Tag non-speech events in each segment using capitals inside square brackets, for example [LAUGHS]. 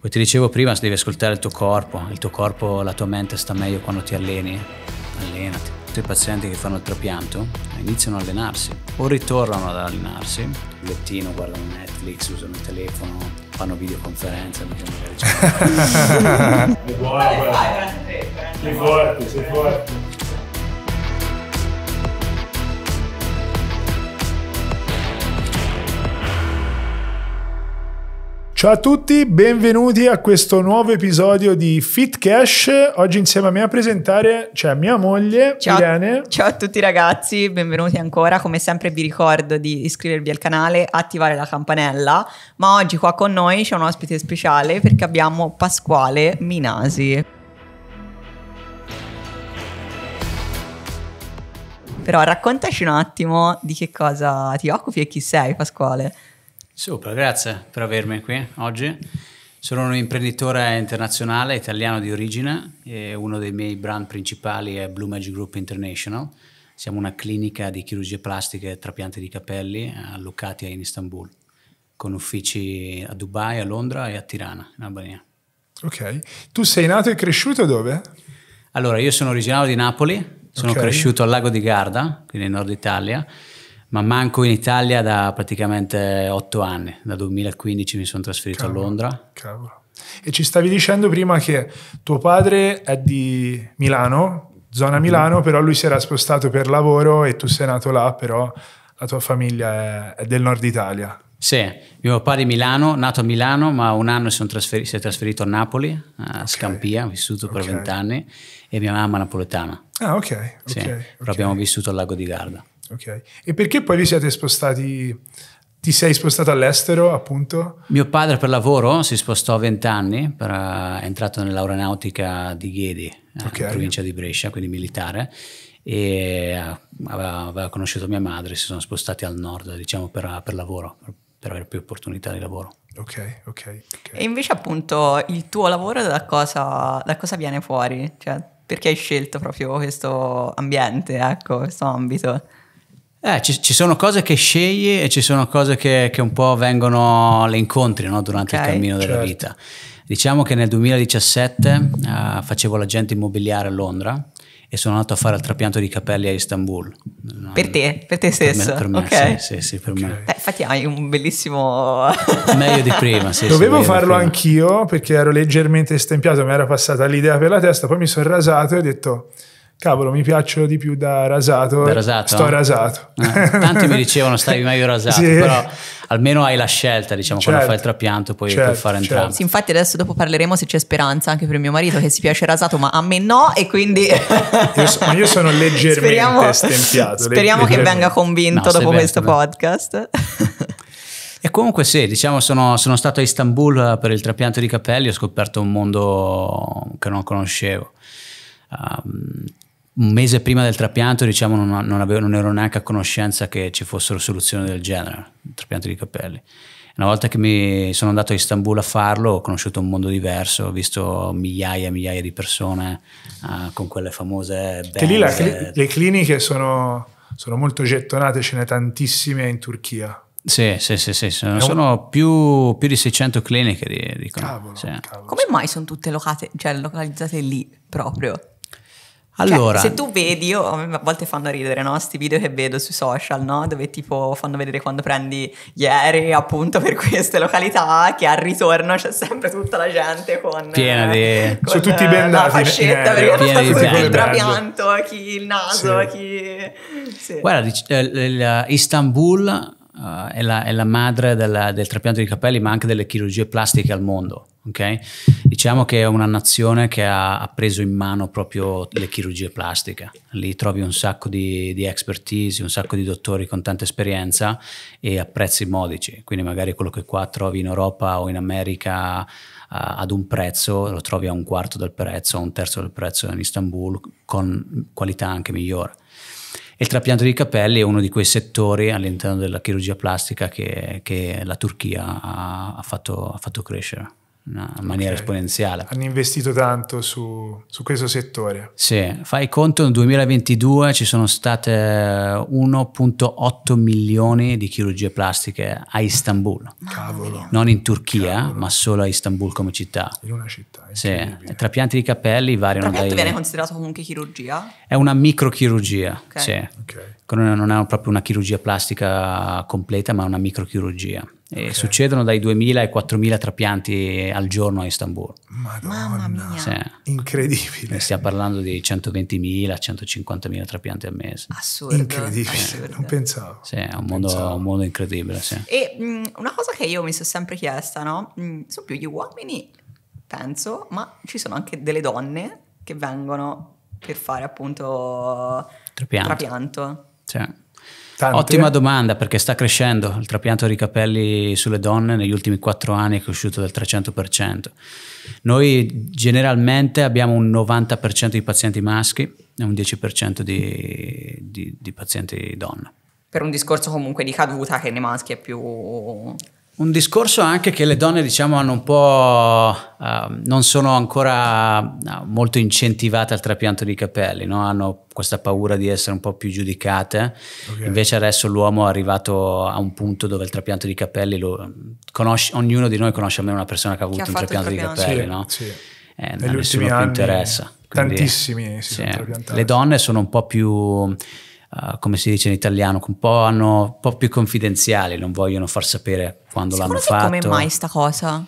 Come ti dicevo prima, devi ascoltare il tuo corpo, il tuo corpo, la tua mente sta meglio quando ti alleni, allenati. Tutti i pazienti che fanno il trapianto iniziano ad allenarsi o ritornano ad allenarsi, il lettino, guardano Netflix, usano il telefono, fanno videoconferenze, magari c'è... [LAUGHS] sei forte, sei forte. Ciao a tutti, benvenuti a questo nuovo episodio di Fit Cash. Oggi insieme a me a presentare c'è cioè mia moglie ciao, Irene. Ciao a tutti ragazzi, benvenuti ancora. Come sempre vi ricordo di iscrivervi al canale, attivare la campanella, ma oggi qua con noi c'è un ospite speciale perché abbiamo Pasquale Minasi. Però raccontaci un attimo di che cosa ti occupi e chi sei Pasquale. Super, grazie per avermi qui oggi. Sono un imprenditore internazionale, italiano di origine e uno dei miei brand principali è Blue Magic Group International. Siamo una clinica di chirurgie plastiche e trapianti di capelli allocati in Istanbul, con uffici a Dubai, a Londra e a Tirana, in Albania. Ok, tu sei nato e cresciuto dove? Allora, io sono originario di Napoli, sono okay. cresciuto al lago di Garda, quindi nel nord Italia, ma manco in Italia da praticamente otto anni, da 2015 mi sono trasferito cavolo, a Londra. Cavolo. E ci stavi dicendo prima che tuo padre è di Milano, zona mhm. Milano, però lui si era spostato per lavoro e tu sei nato là, però la tua famiglia è, è del nord Italia. Sì, mio padre è Milano, nato a Milano, ma un anno si, trasferi si è trasferito a Napoli, a okay. Scampia, ho vissuto per vent'anni, okay. e mia mamma napoletana. Ah, ok. okay sì, okay. abbiamo vissuto al lago di Garda ok. E perché poi vi siete spostati? Ti sei spostato all'estero, appunto? Mio padre per lavoro si spostò a 20 anni, per, eh, è entrato nell'aeronautica di Ghedi, eh, okay. provincia di Brescia, quindi militare, e eh, aveva, aveva, conosciuto mia madre, si sono spostati al nord, diciamo, per, per lavoro, per, per avere più opportunità di lavoro. Ok, ok. okay. E invece appunto il tuo lavoro da cosa, da cosa viene fuori? Cioè, perché hai scelto proprio questo ambiente, ecco, questo ambito? Eh, ci, ci, sono cose che scegli e ci sono cose che, che un po' vengono le incontri no? durante okay, il cammino della certo. vita. Diciamo che nel 2017 eh, facevo l'agente immobiliare a Londra e sono andato a fare il trapianto di capelli a Istanbul. Per te? Per te stesso? Per me, per okay. sì, sì, sì, per okay. me. Eh, infatti hai un bellissimo... Meglio di prima, sì. Dovevo farlo prima. anch'io perché ero leggermente stempiato, mi era passata l'idea per la testa, poi mi sono rasato e ho detto cavolo, mi piacciono di più da rasato. Da rasato? Sto rasato. Eh, tanti mi dicevano stavi meglio [LAUGHS] rasato, sì. però almeno hai la scelta, diciamo, certo. quando fai il trapianto puoi, certo, puoi fare certo. Sì, infatti adesso dopo parleremo se c'è speranza anche per mio marito che si piace rasato, ma a me no e quindi... io, so, ma io sono [LAUGHS] leggermente speriamo, stempiato. Speriamo leggermente. che venga convinto no, dopo questo bene. podcast. [LAUGHS] E comunque sì, diciamo sono, sono, stato a Istanbul eh, per il trapianto di capelli, ho scoperto un mondo che non conoscevo. Um, un mese prima del trapianto diciamo non, non, avevo, non, ero neanche a conoscenza che ci fossero soluzioni del genere, trapianto di capelli. Una volta che mi sono andato a Istanbul a farlo ho conosciuto un mondo diverso, ho visto migliaia e migliaia di persone uh, con quelle famose... Che lì la, le cliniche sono, sono molto gettonate, ce ne tantissime in Turchia. Sì, sì, sì, sì, sono, sono più, più, di 600 cliniche, dicono. Cavolo, sì. cavolo. Come mai sono tutte locate, cioè, localizzate lì proprio? Cioè, allora, cioè, se tu vedi, io, a volte fanno ridere, no? Sti video che vedo sui social, no? Dove tipo fanno vedere quando prendi ieri appunto per queste località che al ritorno c'è sempre tutta la gente con... Piena di... Eh, con, sono tutti eh, ben La eh, fascetta, perché piena di il trapianto, chi il naso, sì. chi... Sì. Guarda, Istanbul Uh, è, la, è, la, madre della, del trapianto di capelli, ma anche delle chirurgie plastiche al mondo. Okay? Diciamo che è una nazione che ha, ha, preso in mano proprio le chirurgie plastiche. Lì trovi un sacco di, di, expertise, un sacco di dottori con tanta esperienza e a prezzi modici. Quindi magari quello che qua trovi in Europa o in America uh, ad un prezzo, lo trovi a un quarto del prezzo, a un terzo del prezzo in Istanbul, con qualità anche migliore il trapianto di capelli è uno di quei settori all'interno della chirurgia plastica che, che la Turchia ha, ha, fatto, ha fatto crescere una maniera esponenziale. Hanno investito tanto su, su, questo settore. Sì, fai conto, nel 2022 ci sono state 1.8 eh, milioni di chirurgie plastiche a Istanbul. Cavolo. Non in Turchia, Cavolo. ma solo a Istanbul come città. In una città. Sì, trapianti di capelli variano. Il trapianto dai... viene considerato comunque chirurgia? È una microchirurgia, okay. sì. Okay. Non è proprio una chirurgia plastica completa, ma una microchirurgia. Eh, okay. Succedono dai 2.000 ai 4.000 trapianti al giorno a Istanbul. Madonna, Mamma mia. Sì. incredibile. E eh, stiamo parlando di 120.000, 150.000 trapianti al mese. Assurdo. Incredibile, Assurdo. non pensavo. Sì, è un mondo, un mondo incredibile. Sì. E mh, mm, una cosa che io mi sono sempre chiesta, no? Mh, mm, sono più gli uomini, penso, ma ci sono anche delle donne che vengono per fare appunto trapianto. trapianto. Sì. Tante. Ottima domanda perché sta crescendo, il trapianto di capelli sulle donne negli ultimi quattro anni è cresciuto del 300%. Noi generalmente abbiamo un 90% di pazienti maschi e un 10% di, di, di pazienti donne. Per un discorso comunque di caduta che nei maschi è più un discorso anche che le donne diciamo hanno un po', uh, non sono ancora molto incentivate al trapianto di capelli, no? hanno questa paura di essere un po' più giudicate, okay. invece adesso l'uomo è arrivato a un punto dove il trapianto di capelli, lo, conosce, ognuno di noi conosce almeno una persona che ha avuto che ha un trapianto, trapianto, di capelli, sì, no? Sì. Eh, Negli ultimi anni interessa. Quindi, tantissimi si sì. sono trapiantati. Le donne sono un po' più eh, come si dice in italiano, un po', hanno, un po' più confidenziali, non vogliono far sapere quando l'hanno fatto. come mai sta cosa?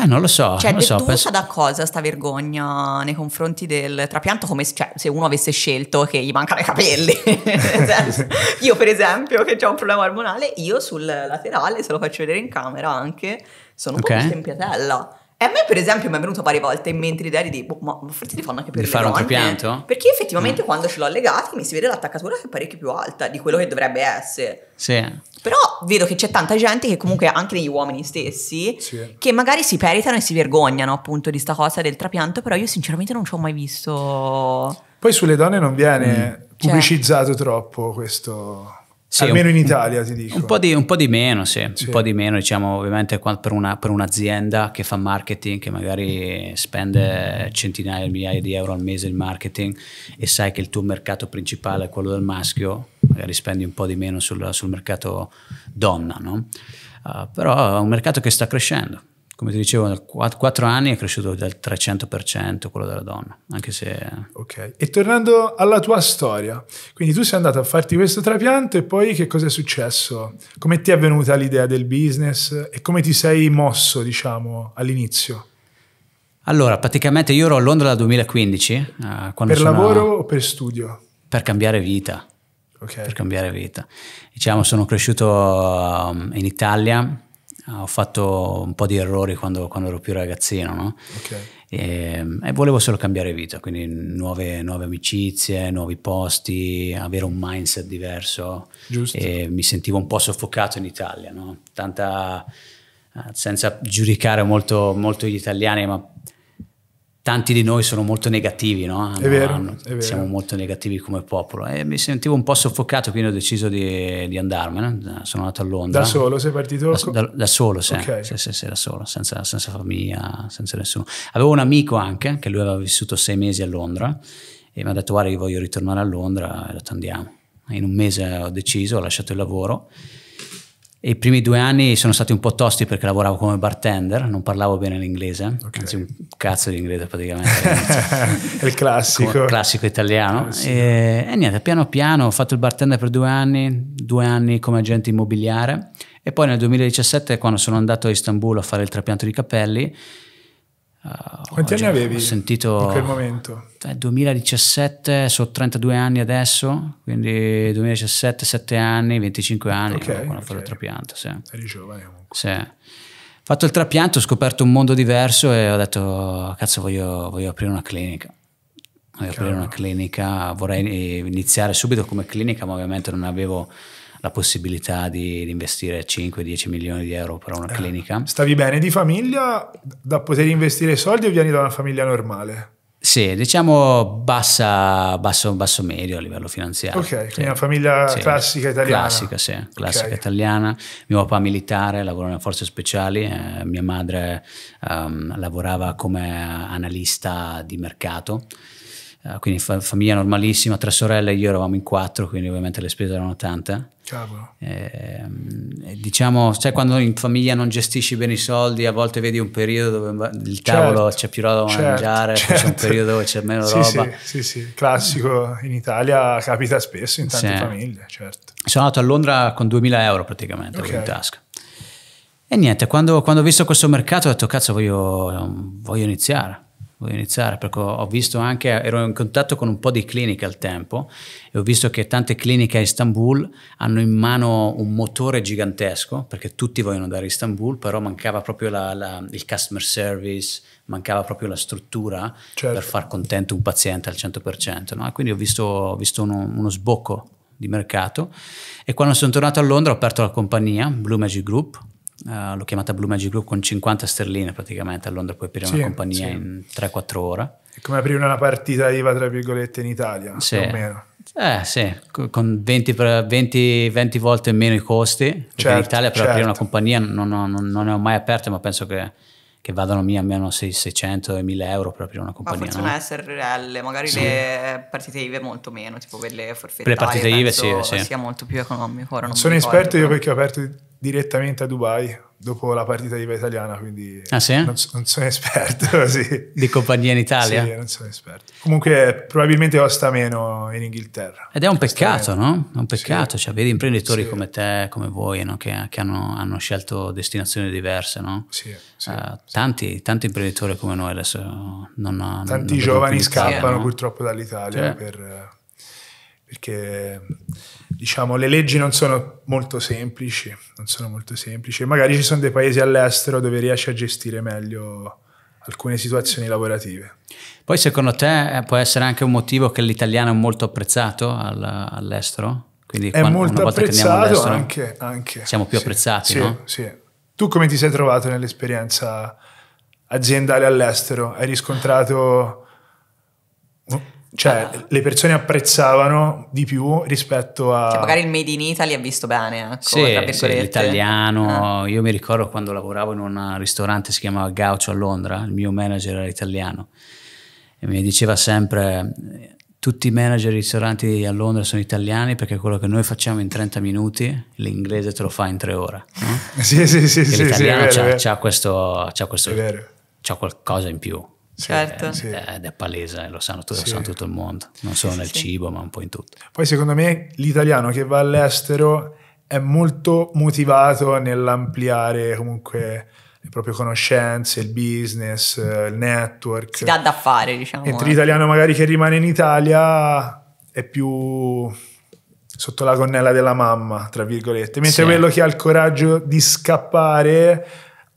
Eh, non lo so. Cioè, non lo so, penso... da cosa sta vergogna nei confronti del trapianto? Come cioè, se uno avesse scelto che gli mancano i capelli. [LAUGHS] Cioè, io, per esempio, che ho un problema ormonale, io sul laterale, se lo faccio vedere in camera anche, sono un okay. po' in piatella. E a me, per esempio, mi è venuto varie volte in mente l'idea di boh, ma forse li fanno anche per di fare donne. un trapianto? Perché effettivamente mm. quando ce l'ho legato mi si vede l'attaccatura che è parecchio più alta di quello che dovrebbe essere. Sì. Però vedo che c'è tanta gente che comunque anche negli uomini stessi sì. che magari si peritano e si vergognano appunto di sta cosa del trapianto, però io sinceramente non ci ho mai visto. Poi sulle donne non viene mm. Cioè. pubblicizzato cioè. troppo questo sì, Almeno un, in Italia ti dico. Un po' di, un po di meno, sì. sì. Un po' di meno, diciamo, ovviamente per, una, per un'azienda che fa marketing, che magari spende centinaia di migliaia di euro al mese in marketing e sai che il tuo mercato principale è quello del maschio, magari spendi un po' di meno sul, sul mercato donna, no? Uh, però è un mercato che sta crescendo come ti dicevo, da 4 anni è cresciuto del 300% quello della donna, anche se... Ok, e tornando alla tua storia, quindi tu sei andato a farti questo trapianto e poi che cosa è successo? Come ti è venuta l'idea del business e come ti sei mosso, diciamo, all'inizio? Allora, praticamente io ero a Londra dal 2015. Eh, per lavoro o per studio? Per cambiare vita. Okay. Per cambiare vita. Diciamo, sono cresciuto ehm, in Italia, Ah, ho fatto un po' di errori quando, quando ero più ragazzino, no? okay. e, ehm, e, volevo solo cambiare vita, quindi nuove, nuove, amicizie, nuovi posti, avere un mindset diverso. Giusto. E mi sentivo un po' soffocato in Italia, no? Tanta, eh, senza giudicare molto, molto gli italiani, ma tanti di noi sono molto negativi, no? Hanno, è vero, hanno, è vero. Siamo molto negativi come popolo e mi sentivo un po' soffocato, quindi ho deciso di, di andarmene. Sono andato a Londra. Da solo sei partito? Da, da, da solo, sì. Okay. Sì, sì, sì, da solo, senza, senza, famiglia, senza nessuno. Avevo un amico anche, che lui aveva vissuto sei mesi a Londra e mi ha detto guarda io voglio ritornare a Londra e ho detto andiamo. In un mese ho deciso, ho lasciato il lavoro. I primi due anni sono stati un po' tosti perché lavoravo come bartender, non parlavo bene l'inglese, okay. anzi un cazzo di inglese praticamente. È [LAUGHS] il classico. Il classico italiano. Classico. Eh, e, e, niente, piano piano ho fatto il bartender per due anni, due anni come agente immobiliare e poi nel 2017 quando sono andato a Istanbul a fare il trapianto di capelli eh, Quanti anni avevi? Ho sentito in quel momento? 2017, eh, sono 32 anni adesso, quindi 2017, 7 anni, 25 anni okay, quando okay. ho fatto il trapianto. Sì. Eri giovane comunque. Sì. Fatto il trapianto, ho scoperto un mondo diverso e ho detto, cazzo voglio, voglio aprire una clinica. Voglio Chiaro. aprire una clinica, vorrei iniziare subito come clinica, ma ovviamente non avevo la possibilità di, di investire 5-10 milioni di euro per una eh, clinica. Stavi bene di famiglia da poter investire soldi o vieni da una famiglia normale? Sì, diciamo bassa, basso, basso, medio a livello finanziario. Ok, quindi una famiglia sì. classica italiana. Classica, sì, classica okay. italiana. Mio papà militare, lavora nelle forze speciali, eh, mia madre um, lavorava come analista di mercato. Eh, quindi fa famiglia normalissima, tre sorelle, io eravamo in quattro, quindi ovviamente le spese erano tante. Cavolo. Ehm, e, diciamo, sai quando in famiglia non gestisci bene i soldi, a volte vedi un periodo dove il tavolo certo, c'è più roba da certo, mangiare, certo. c'è un certo. periodo dove c'è meno sì, roba. Sì, sì, sì, classico, in Italia capita spesso in tante sì. famiglie, certo. Sono andato a Londra con 2000 euro praticamente okay. in tasca. E niente, quando, quando, ho visto questo mercato ho detto cazzo voglio, voglio iniziare voglio iniziare perché ho visto anche, ero in contatto con un po' di cliniche al tempo e ho visto che tante cliniche a Istanbul hanno in mano un motore gigantesco perché tutti vogliono andare a Istanbul, però mancava proprio la, la, il customer service, mancava proprio la struttura certo. per far contento un paziente al 100%. No? Quindi ho visto, ho visto uno, uno sbocco di mercato e quando sono tornato a Londra ho aperto la compagnia Blue Magic Group Uh, l'ho chiamata Blue Magic Blue con 50 sterline praticamente a Londra puoi aprire sì, una compagnia sì. in 3-4 ore è come aprire una partita IVA tra virgolette in Italia sì. almeno eh sì con 20, 20, 20 volte meno i costi certo, in Italia per certo. aprire una certo. compagnia non, non, non, ne ho mai aperte ma penso che, che vadano via almeno 600 e 1000 euro per aprire una compagnia. Ma forse no? una SRL, magari sì. le partite IVE molto meno, tipo quelle forfettarie. le partite IVE sì, sì. sia molto più economico. Ora non Sono esperto io perché ho aperto direttamente a Dubai dopo la partita di Viva Italiana, quindi ah, sì? non, non, sono esperto. [LAUGHS] Sì. Di compagnia in Italia? Sì, non sono esperto. Comunque probabilmente costa meno in Inghilterra. Ed è un peccato, no? È un peccato, sì. cioè, vedi imprenditori come te, come voi, no? che, che hanno, hanno, scelto destinazioni diverse, no? Sì. Uh, tanti, tanti, imprenditori come noi adesso non hanno... Tanti non giovani scappano no? purtroppo dall'Italia cioè per, perché diciamo, le leggi non sono molto semplici, non sono molto semplici. Magari ci sono dei paesi all'estero dove riesci a gestire meglio alcune situazioni lavorative. Poi secondo te eh, può essere anche un motivo che l'italiano è molto apprezzato all'estero? Quindi è quando, molto apprezzato anche, anche, Siamo più sì, apprezzati, sì, no? Sì. Tu come ti sei trovato nell'esperienza aziendale all'estero? Hai riscontrato cioè ah. le persone apprezzavano di più rispetto a... Cioè, magari il Made in Italy ha visto bene, ecco, sì, sì, l'italiano, ah. io mi ricordo quando lavoravo in un ristorante, si chiamava Gaucho a Londra, il mio manager era italiano e mi diceva sempre tutti i manager dei ristoranti a Londra sono italiani perché quello che noi facciamo in 30 minuti l'inglese te lo fa in 3 ore. No? [LAUGHS] sì, sì, sì, sì, L'italiano sì, c'ha, questo, c'ha, questo, c'ha qualcosa in più certo. Sì, Ed è palese, eh, lo sanno, tutto, sì. lo sanno tutto il mondo, non solo nel cibo ma un po' in tutto. Poi secondo me l'italiano che va all'estero è molto motivato nell'ampliare comunque le proprie conoscenze, il business, il network. Si dà da fare, diciamo. Mentre eh. l'italiano magari che rimane in Italia è più sotto la gonnella della mamma, tra virgolette, mentre sì. quello che ha il coraggio di scappare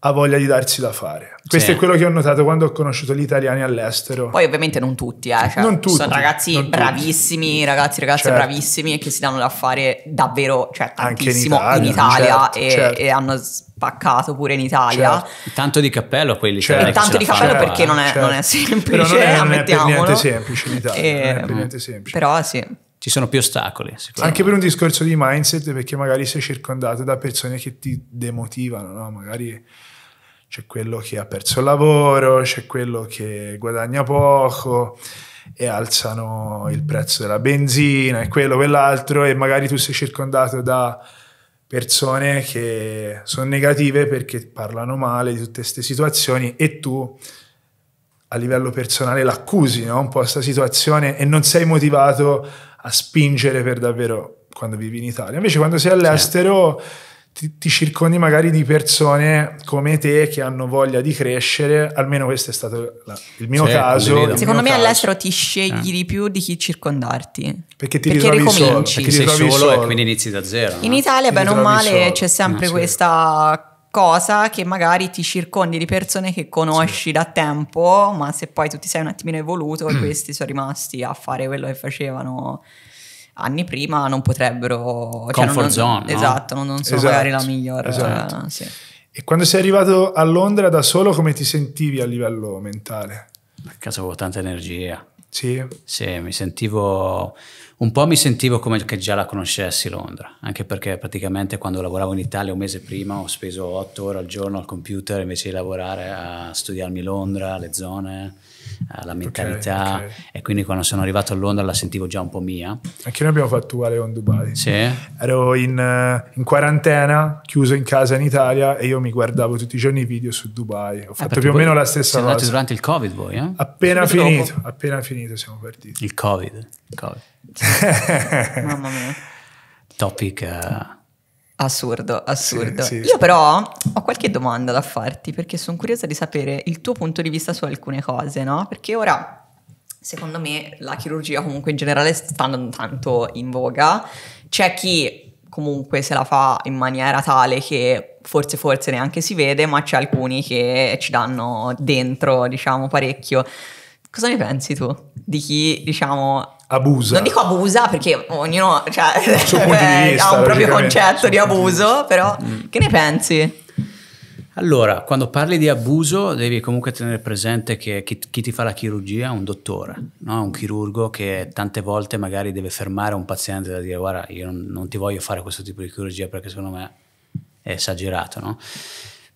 ha voglia di darsi da fare. Questo sì. è quello che ho notato quando ho conosciuto gli italiani all'estero. Poi ovviamente non tutti, eh, cioè, non tutti sono ragazzi bravissimi, tutti. ragazzi ragazze certo. bravissimi e che si danno da fare davvero, cioè tantissimo Anche in Italia, in Italia certo, e, certo. e, hanno spaccato pure in Italia. Certo. Tanto di cappello a quelli certo. che Tanto di cappello perché non è, non è, certo. semplice, però non è, non è per niente semplice l'Italia, e, non è per eh, niente mm. semplice. Però sì ci sono più ostacoli. Anche per un discorso di mindset, perché magari sei circondato da persone che ti demotivano, no? magari c'è quello che ha perso il lavoro, c'è quello che guadagna poco e alzano il prezzo della benzina e quello, quell'altro e magari tu sei circondato da persone che sono negative perché parlano male di tutte queste situazioni e tu a livello personale l'accusi no? un po' questa situazione e non sei motivato a spingere per davvero quando vivi in Italia. Invece quando sei certo. all'estero... Sì ti, ti, circondi magari di persone come te che hanno voglia di crescere, almeno questo è stato la, il mio sì, caso. Il Secondo mio me caso. all'estero ti scegli eh. di più di chi circondarti. Perché ti perché ritrovi solo, perché ti sei solo, solo, e quindi inizi da zero. In no? Italia, bene o male, solo. c'è sempre no, ah, questa cosa che magari ti circondi di persone che conosci sì. da tempo, ma se poi tu ti sei un attimino evoluto, mm. [CLEARS THROAT] questi sono rimasti a fare quello che facevano anni prima non potrebbero... Comfort cioè non, zone, Esatto, no? non sono esatto, magari la migliore. Esatto. Eh, sì. E quando sei arrivato a Londra da solo come ti sentivi a livello mentale? A casa avevo tanta energia. Sì. Sì, mi sentivo un po' mi sentivo come che già la conoscessi Londra, anche perché praticamente quando lavoravo in Italia un mese prima ho speso otto ore al giorno al computer invece di lavorare a studiarmi Londra, le zone. Eh, la mentalità okay, okay. e quindi quando sono arrivato a Londra la sentivo già un po' mia. Anche noi abbiamo fatto uguale con Dubai. Sì. Ero in, eh, in, quarantena, chiuso in casa in Italia e io mi guardavo tutti i giorni i video su Dubai. Ho eh, fatto eh, più o meno la stessa cosa. Siete durante il Covid voi, eh? Appena sì, finito, dopo. appena finito siamo partiti. Il Covid. Il COVID. [LAUGHS] Mamma mia. Topic... Uh Assurdo, assurdo. Sì, sì, Io però ho qualche domanda da farti perché sono curiosa di sapere il tuo punto di vista su alcune cose, no? Perché ora, secondo me, la chirurgia comunque in generale sta andando tanto in voga. C'è chi comunque se la fa in maniera tale che forse forse neanche si vede, ma c'è alcuni che ci danno dentro, diciamo, parecchio. Cosa ne pensi tu di chi, diciamo, abusa. Non dico abusa perché ognuno cioè, vista, [LAUGHS] ha un proprio concetto di abuso, però mm. che ne pensi? Allora, quando parli di abuso devi comunque tenere presente che chi, chi ti fa la chirurgia è un dottore, no? un chirurgo che tante volte magari deve fermare un paziente da dire guarda io non, non ti voglio fare questo tipo di chirurgia perché secondo me è esagerato. No?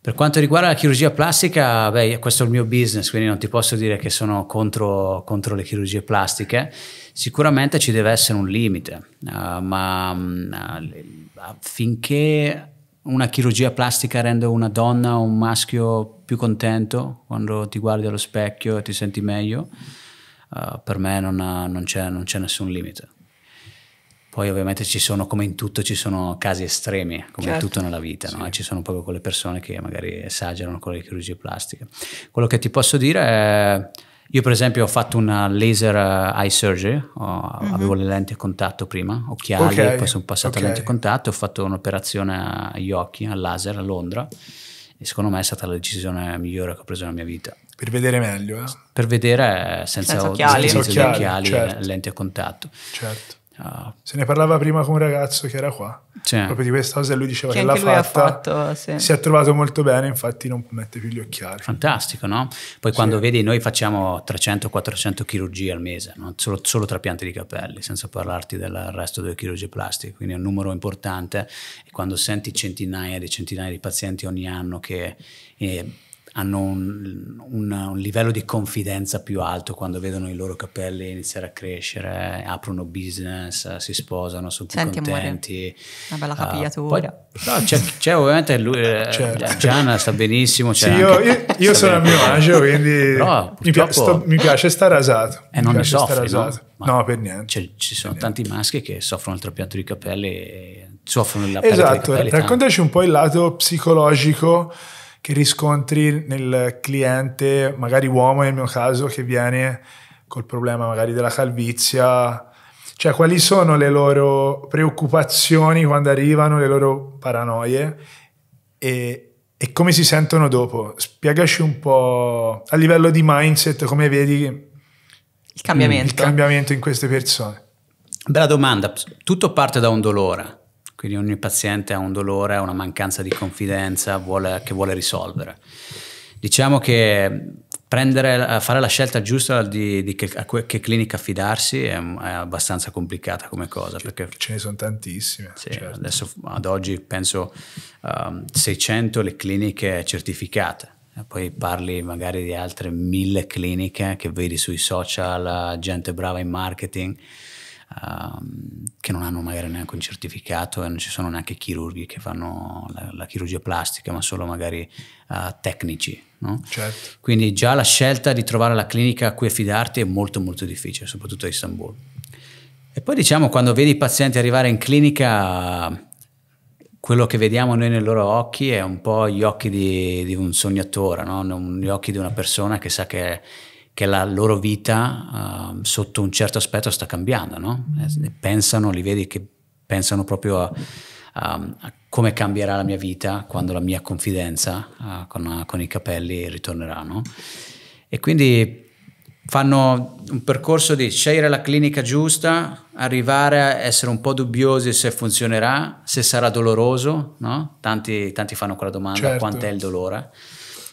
Per quanto riguarda la chirurgia plastica, beh, questo è il mio business, quindi non ti posso dire che sono contro, contro le chirurgie plastiche. Sicuramente ci deve essere un limite, uh, ma uh, mm, eh, finché una chirurgia plastica rende una donna o un maschio più contento quando ti guardi allo specchio e ti senti meglio, uh, per me non, ha, non, c'è, non, c'è, nessun limite. Poi ovviamente ci sono, come in tutto, ci sono casi estremi, come certo. in tutto nella vita, sì. no? ci sono proprio quelle persone che magari esagerano con le chirurgie plastiche. Quello che ti posso dire è io per esempio ho fatto una laser eh, eye surgery, ho, mm -hmm. avevo le lenti a contatto prima, occhiali, okay. poi sono passato okay. a lenti a contatto, ho fatto un'operazione agli occhi, al laser a Londra e secondo me è stata la decisione migliore che ho preso nella mia vita. Per vedere meglio, eh? Per vedere eh, senza, senza occhiali, senza occhiali, occhiali certo. lenti a contatto. Certo. Uh, Se ne parlava prima con un ragazzo che era qua, cioè, proprio di questa cosa, e lui diceva che, che l'ha fatta, fatto, sì. si è trovato molto bene, infatti non mette più gli occhiali. Fantastico, no? Poi sì. quando vedi noi facciamo 300-400 chirurgie al mese, no? solo, solo, trapianti di capelli, senza parlarti del resto delle chirurgie plastiche, quindi è un numero importante e quando senti centinaia di centinaia di pazienti ogni anno che... Eh, hanno un, un, un, livello di confidenza più alto quando vedono i loro capelli iniziare a crescere, aprono business, si sposano, sono più Senti, contenti. Amore. Una bella ah, capigliatura. Uh, no, c'è, c'è, ovviamente lui, eh, certo. Gianna sta benissimo. Sì, io, io, io sono a mio agio, quindi no, mi, piace, sto, mi, piace sta rasato. E eh, non ne soffri, no? no? per niente. Cioè, ci sono niente. tanti maschi che soffrono il trapianto di capelli e soffrono il lapello Esatto, raccontaci tanto. un po' il lato psicologico che riscontri nel cliente, magari uomo nel mio caso, che viene col problema magari della calvizia, cioè quali sono le loro preoccupazioni quando arrivano, le loro paranoie e, e come si sentono dopo. Spiegaci un po' a livello di mindset come vedi il cambiamento, il cambiamento in queste persone. Bella domanda, tutto parte da un dolore quindi ogni paziente ha un dolore, ha una mancanza di confidenza vuole, che vuole risolvere. Diciamo che prendere, fare la scelta giusta di, di che, a che clinica affidarsi è, è, abbastanza complicata come cosa. Perché ce ne sono tantissime. Sì, certo. adesso, ad oggi penso um, ehm, 600 le cliniche certificate. Poi parli magari di altre mille cliniche che vedi sui social, gente brava in marketing. Ehm, che non hanno magari neanche un certificato e non ci sono neanche chirurghi che fanno la, la chirurgia plastica, ma solo magari uh, tecnici. No? Certo. Quindi già la scelta di trovare la clinica a cui affidarti è molto molto difficile, soprattutto a Istanbul. E poi diciamo quando vedi i pazienti arrivare in clinica quello che vediamo noi nei loro occhi è un po' gli occhi di, di un sognatore, no? gli occhi di una persona che sa che che la loro vita uh, sotto un certo aspetto sta cambiando, no? Mm-hmm. Eh, pensano, li vedi che pensano proprio a, a, a come cambierà la mia vita quando la mia confidenza uh, con, con, i capelli ritornerà, no? E quindi fanno un percorso di scegliere la clinica giusta, arrivare a essere un po' dubbiosi se funzionerà, se sarà doloroso, no? Tanti, tanti fanno quella domanda, certo. quant'è il dolore?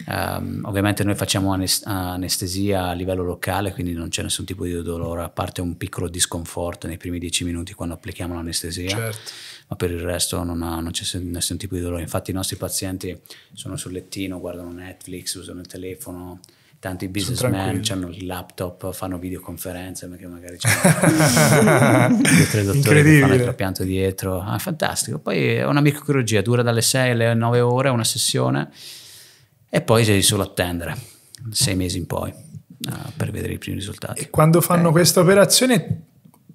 Um, ovviamente noi facciamo anest anestesia a livello locale, quindi non c'è nessun tipo di dolore, a parte un piccolo disconforto nei primi dieci minuti quando applichiamo l'anestesia, certo. ma per il resto non, c'è nessun tipo di dolore. Infatti i nostri pazienti sono sul lettino, guardano Netflix, usano il telefono, tanti businessmen hanno il laptop, fanno videoconferenze perché magari c'è tre dottori che fanno il trapianto dietro. Ah, fantastico. Poi è una microchirurgia, dura dalle 6 alle 9 ore, una sessione e poi devi solo attendere sei mesi in poi uh, per vedere i primi risultati. E quando fanno eh. questa operazione,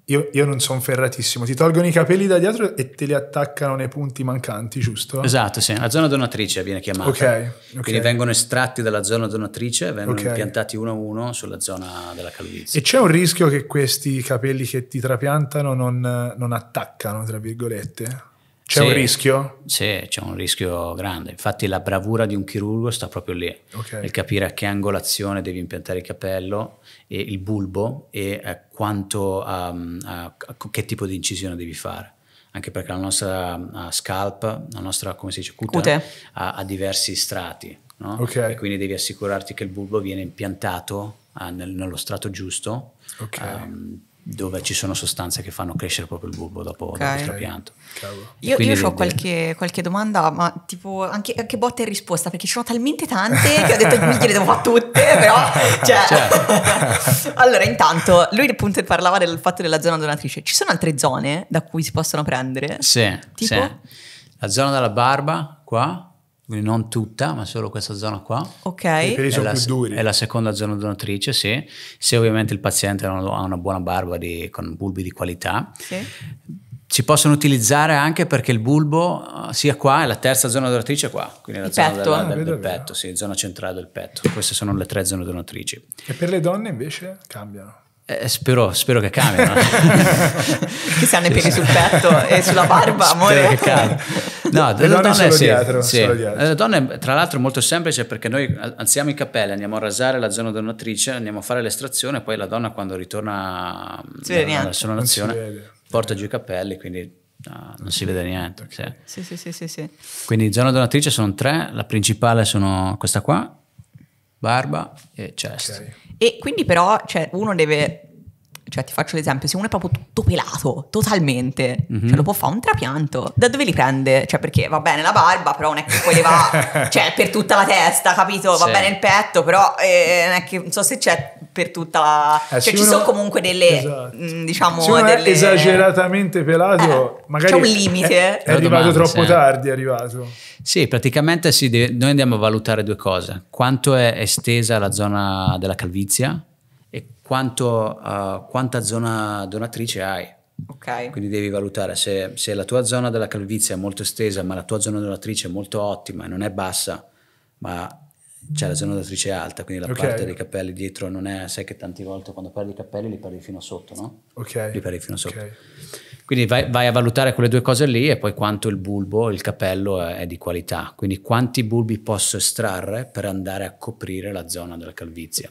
io, io non sono ferratissimo, ti tolgono i capelli da dietro e te li attaccano nei punti mancanti, giusto? Esatto, sì, la zona donatrice viene chiamata. Okay, okay. Quindi vengono estratti dalla zona donatrice, vengono okay. impiantati uno a uno sulla zona della calvizie. E c'è un rischio che questi capelli che ti trapiantano non, non attaccano, tra virgolette? C'è sì, un rischio? Sì, c'è un rischio grande. Infatti la bravura di un chirurgo sta proprio lì, okay. nel capire a che angolazione devi impiantare il capello e il bulbo e a eh, quanto, ehm, a, a, a che tipo di incisione devi fare. Anche perché la nostra eh, scalp, la nostra come si dice, cuta, Cute. Ha, ha diversi strati. No? Okay. quindi devi assicurarti che il bulbo viene impiantato eh, nello strato giusto okay. um, dove ci sono sostanze che fanno crescere proprio il bulbo dopo, okay. dopo il trapianto. Io, io ho qualche, qualche, domanda, ma tipo anche, anche botta e risposta, perché ci sono talmente tante che ho detto mi le devo a tutte, [LAUGHS] però... Cioè. Certo. [LAUGHS] allora, intanto, lui appunto parlava del fatto della zona donatrice. Ci sono altre zone da cui si possono prendere? Sì, tipo? sì. La zona della barba, qua, quindi non tutta, ma solo questa zona qua. Ok. È la, è la, seconda zona donatrice, sì. Se ovviamente il paziente ha una buona barba di, con bulbi di qualità. Sì. Si possono utilizzare anche perché il bulbo eh, sia qua, è la terza zona donatrice qua, quindi la il zona petto. Della, del, ah, del petto, sì, zona centrale del petto. Queste sono le tre zone donatrici. E per le donne invece cambiano? Eh, spero, spero, che cambiano. che si hanno i peli sul petto e sulla barba, amore. Spero che cambiano. No, [LAUGHS] le donne, donne sì, dietro, sì. Le eh, donne, tra l'altro, è molto semplice perché noi alziamo i capelli, andiamo a rasare la zona donatrice, andiamo a fare l'estrazione, poi la donna quando ritorna alla sua sonorazione porta giù i capelli, quindi no, non si vede niente. Okay. Sì. Sì, sì, sì, sì, Quindi zona donatrice sono tre, la principale sono questa qua, barba e chest. Okay. E quindi però cioè, uno deve... Cioè, ti faccio l'esempio, se uno è proprio tutto pelato, totalmente, mm-hmm. cioè, mhm. lo può fare un trapianto. Da dove li prende? Cioè, perché va bene la barba, però non è che poi le va, [LAUGHS] cioè, per tutta la testa, capito? Va sì. bene il petto, però eh, non è che, non so se c'è per tutta... Eh, cioè ci uno, sono comunque delle, esatto. mh, mm, diciamo... Se uno delle... è esageratamente pelato, eh, magari... C'è un limite. È, è arrivato domanda, troppo sì. tardi, è arrivato. Sì, praticamente sì, noi andiamo a valutare due cose. Quanto è estesa la zona della calvizia e quanto, uh, quanta zona donatrice hai. Okay. Quindi devi valutare se, se, la tua zona della calvizia è molto estesa, ma la tua zona donatrice è molto ottima e non è bassa, ma c'è cioè, la zona d'attrice alta, quindi la okay. parte dei capelli dietro non è, sai che tante volte quando parli di capelli li parli fino sotto, no? Ok. Li parli fino sotto. Okay. Quindi vai, vai, a valutare quelle due cose lì e poi quanto il bulbo, il capello è, è, di qualità. Quindi quanti bulbi posso estrarre per andare a coprire la zona della calvizia.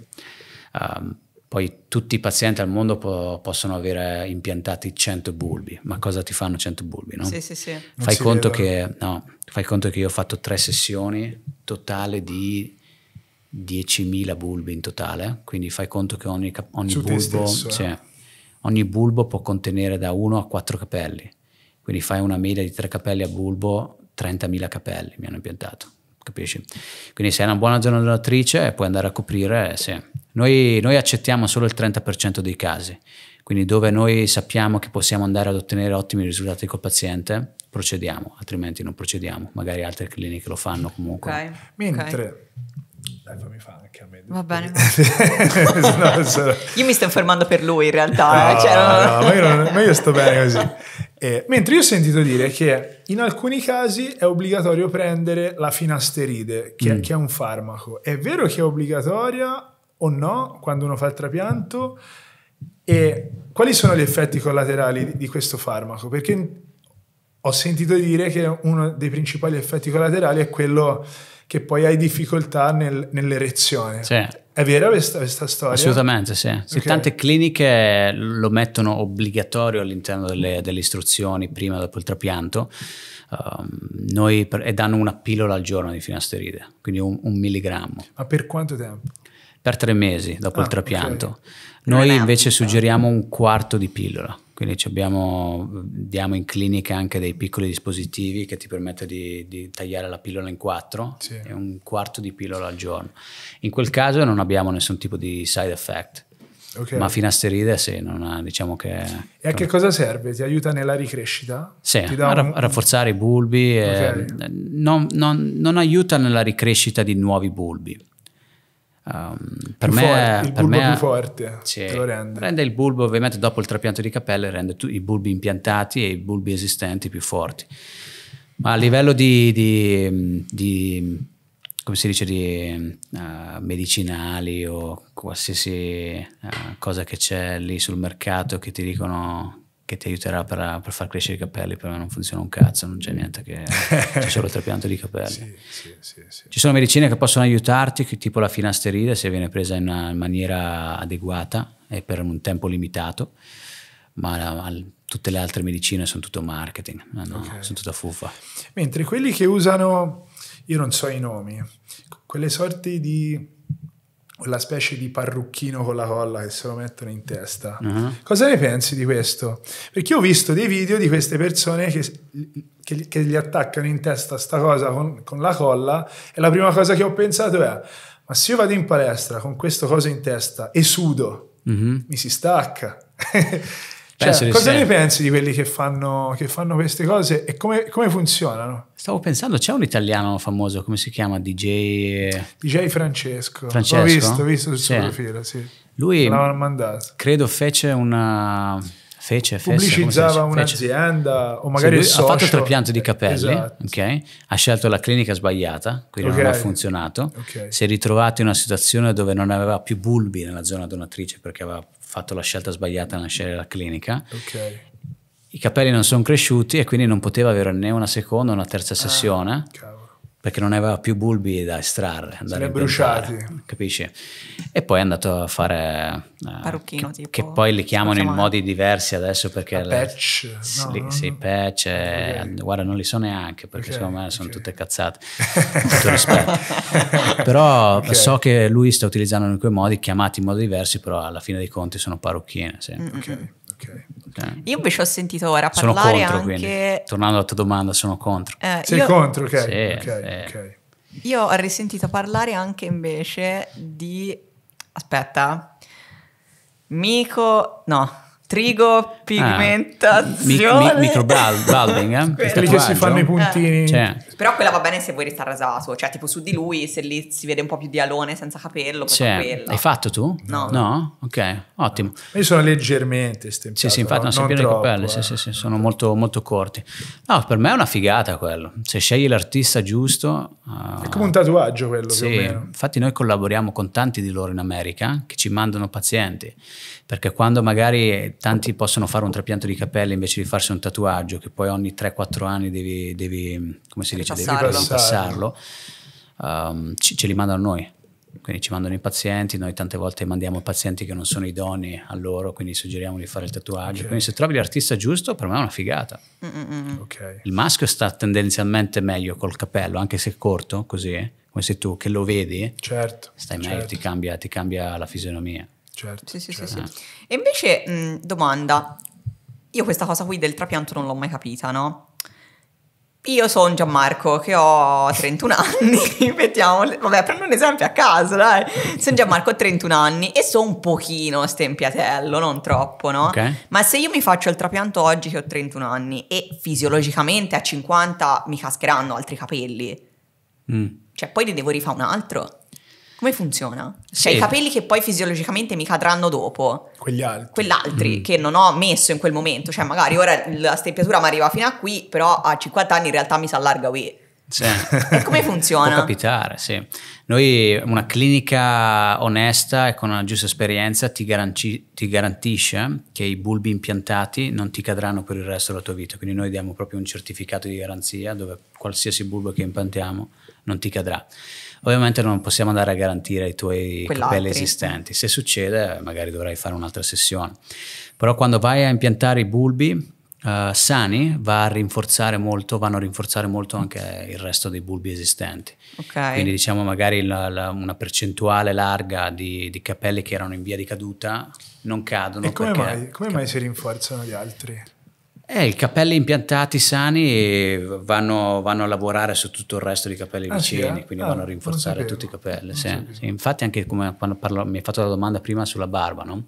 Um, ehm, poi tutti i pazienti al mondo po- possono avere impiantati 100 bulbi, ma cosa ti fanno 100 bulbi? No? Sì, sì, sì. Fai conto, che, no, fai conto che io ho fatto tre sessioni totale di 10.000 bulbi in totale, quindi fai conto che ogni, ogni, bulbo, cioè, ogni bulbo, può contenere da 1 a 4 capelli, quindi fai una media di 3 capelli a bulbo, 30.000 capelli mi hanno impiantato, capisci? Quindi se hai una buona zona donatrice puoi andare a coprire, sì. noi, noi accettiamo solo il 30% dei casi, quindi dove noi sappiamo che possiamo andare ad ottenere ottimi risultati col paziente, procediamo, altrimenti non procediamo, magari altre cliniche lo fanno comunque. Okay. Mentre... Okay dai, fammi fare anche a me. Va bene. [LAUGHS] no, sono... Io mi sto informando per lui in realtà. Eh, no, cioè, no, no ma, io non, ma, io sto bene così. [LAUGHS] Eh, mentre io ho sentito dire che in alcuni casi è obbligatorio prendere la finasteride, che, mm. che è un farmaco. È vero che è obbligatoria o no quando uno fa il trapianto? E quali sono gli effetti collaterali di, di questo farmaco? Perché ho sentito dire che uno dei principali effetti collaterali è quello che poi hai difficoltà nel, nell'erezione. Sì. È vera questa, questa, storia? Assolutamente sì. Okay. Tante cliniche lo mettono obbligatorio all'interno delle, delle, istruzioni prima e dopo il trapianto um, noi, e danno una pillola al giorno di finasteride, quindi un, un milligrammo. Ma per quanto tempo? Per tre mesi dopo ah, il trapianto. Okay. Noi invece suggeriamo un quarto di pillola quindi abbiamo, diamo in clinica anche dei piccoli dispositivi che ti permettono di, di, tagliare la pillola in quattro sì. e un quarto di pillola al giorno. In quel caso non abbiamo nessun tipo di side effect. Okay. Ma finasteride sì, non ha, diciamo che... E a che cosa serve? Ti aiuta nella ricrescita? Sì, a ra un... rafforzare i bulbi. Okay. E, non, non, non aiuta nella ricrescita di nuovi bulbi Um, per me, forte, il per bulbo me, più forte sì, rende. rende. il bulbo ovviamente dopo il trapianto di capelle rende tu, i bulbi impiantati e i bulbi esistenti più forti ma a livello di, di, di come si dice di uh, medicinali o qualsiasi uh, cosa che c'è lì sul mercato che ti dicono che ti aiuterà per, eh, per, far crescere i capelli, per me non funziona un cazzo, non c'è niente che... [LAUGHS] c'è solo il trapianto di capelli. Sì, sì, sì, sì, Ci sono medicine che possono aiutarti, tipo la finasteride, se viene presa in, una, eh, in maniera adeguata e per un tempo limitato, ma la, la, tutte le altre medicine sono tutto marketing, eh, no, okay. sono tutta fuffa. Mentre quelli che usano, io non so i nomi, quelle sorti di quella specie di parrucchino con la colla che se lo mettono in testa. Uh-huh. Cosa ne pensi di questo? Perché ho visto dei video di queste persone che, che, che gli attaccano in testa sta cosa con, con, la colla e la prima cosa che ho pensato è ma se io vado in palestra con questa cosa in testa e sudo, uh-huh. Mm-hmm. mi si stacca. [LAUGHS] Cioè, cosa ne pensi di quelli che fanno, che fanno queste cose e come, come, funzionano? Stavo pensando, c'è un italiano famoso, come si chiama? DJ... DJ Francesco. Francesco? L'ho visto, visto sul sì. suo profilo, sì. Lui, credo, fece una... Fece, pubblicizzava un'azienda o magari sì, ha fatto trapianto di capelli esatto. okay? ha scelto la clinica sbagliata quindi okay. non ha funzionato okay. si è ritrovato in una situazione dove non aveva più bulbi nella zona donatrice perché aveva fatto la scelta sbagliata nella nascere della clinica. Okay. I capelli non sono cresciuti e quindi non poteva avere né una seconda né una terza ah, sessione. Ah, okay perché non aveva più bulbi da estrarre. Da li bruciati. Capisci? E poi è andato a fare... Eh, parrucchino, che, tipo, che poi li chiamano in modi diversi adesso perché... Le, patch. No, li, no, sì, patch. Eh, okay. Guarda, non li so neanche perché okay, secondo me sono okay. tutte cazzate. [LAUGHS] tutto rispetto. però so che lui sta utilizzando in quei modi, chiamati in modi diversi, però alla fine dei conti sono parrucchine. Sì. Mm -hmm. Okay. Io invece ho sentito ora parlare sono contro, anche... Quindi. Tornando alla tua domanda, sono contro. Eh, Sei io... contro, ok. Sì, okay sì. Io ho risentito parlare anche invece di... Aspetta. Mico... No. Trigo, pigmentazione... Ah, mi, mi, microbalding, eh? Quelli [LAUGHS] che si fanno i puntini. Eh. Cioè. Però quella va bene se vuoi restare rasato, cioè tipo su di lui, se lì si vede un po' più di alone senza capello, cioè, quella. Hai fatto tu? No. No? Ok, ottimo. Io sono leggermente stempato. Sì, sì, infatti no, non sempre troppo, i capelli, eh. sì, sì, sì, sono molto, molto corti. No, per me è una figata quello. Se scegli l'artista giusto... Uh, è come un tatuaggio quello sì, Infatti noi collaboriamo con tanti di loro in America che ci mandano pazienti, perché quando magari tanti possono fare un trapianto di capelli invece di farsi un tatuaggio, che poi ogni 3-4 anni devi, devi come si dice, invece passarlo. devi passarlo, um, ehm, ce, ce li mandano noi. Quindi ci mandano i pazienti, noi tante volte mandiamo pazienti che non sono idonei a loro, quindi suggeriamo di fare il tatuaggio. Okay. Quindi se trovi l'artista giusto, per me è una figata. Okay. Il maschio sta tendenzialmente meglio col capello, anche se è corto, così, come sei tu, che lo vedi, certo, stai meglio, certo. ti, cambia, ti cambia la fisionomia. Certo, sì, sì, certo. Sì, sì. Certo. E invece, mh, mm, domanda, io questa cosa qui del trapianto non l'ho mai capita, no? Io sono Gianmarco che ho 31 anni, [LAUGHS] mettiamo, vabbè prendo un esempio a caso, dai. Sono Gianmarco, ho 31 anni e so un pochino stempiatello, non troppo, no? Okay. Ma se io mi faccio il trapianto oggi che ho 31 anni e fisiologicamente a 50 mi cascheranno altri capelli, mm. cioè poi ne devo rifare un altro. Come funziona? Cioè, sì. Cioè, i capelli che poi fisiologicamente mi cadranno dopo. Quegli altri. Quell'altri mm. che non ho messo in quel momento. Cioè, magari ora la steppiatura mi arriva fino a qui, però a 50 anni in realtà mi si allarga qui. Sì. e come [LAUGHS] funziona? Può capitare, sì. Noi una clinica onesta e con una giusta esperienza ti, garanti ti, garantisce che i bulbi impiantati non ti cadranno per il resto della tua vita. Quindi noi diamo proprio un certificato di garanzia dove qualsiasi bulbo che impiantiamo non ti cadrà. Ovviamente non possiamo andare a garantire i tuoi capelli esistenti, se succede magari dovrai fare un'altra sessione. Però quando vai a impiantare i bulbi uh, sani va a rinforzare molto, vanno a rinforzare molto anche il resto dei bulbi esistenti. Okay. Quindi diciamo magari la, la, una percentuale larga di, di capelli che erano in via di caduta non cadono. E come, mai, come mai si rinforzano gli altri? Eh, I capelli impiantati sani vanno, vanno, a lavorare su tutto il resto dei capelli ah, vicini, sì, eh? quindi ah, vanno a rinforzare tutti i capelli. Sì. Sì, infatti anche come quando parlo, mi hai fatto la domanda prima sulla barba, no?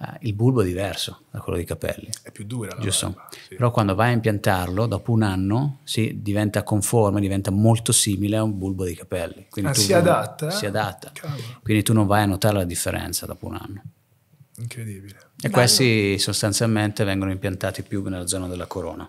Eh, il bulbo è diverso da quello dei capelli. È più dura la giusto? Barba, sì. Però quando vai a impiantarlo, dopo un anno, si diventa conforme, diventa molto simile a un bulbo dei capelli. Quindi ah, si non, adatta? Si adatta. Cavolo. Quindi tu non vai a notare la differenza dopo un anno. Incredibile. E Bello. questi sostanzialmente vengono impiantati più nella zona della corona,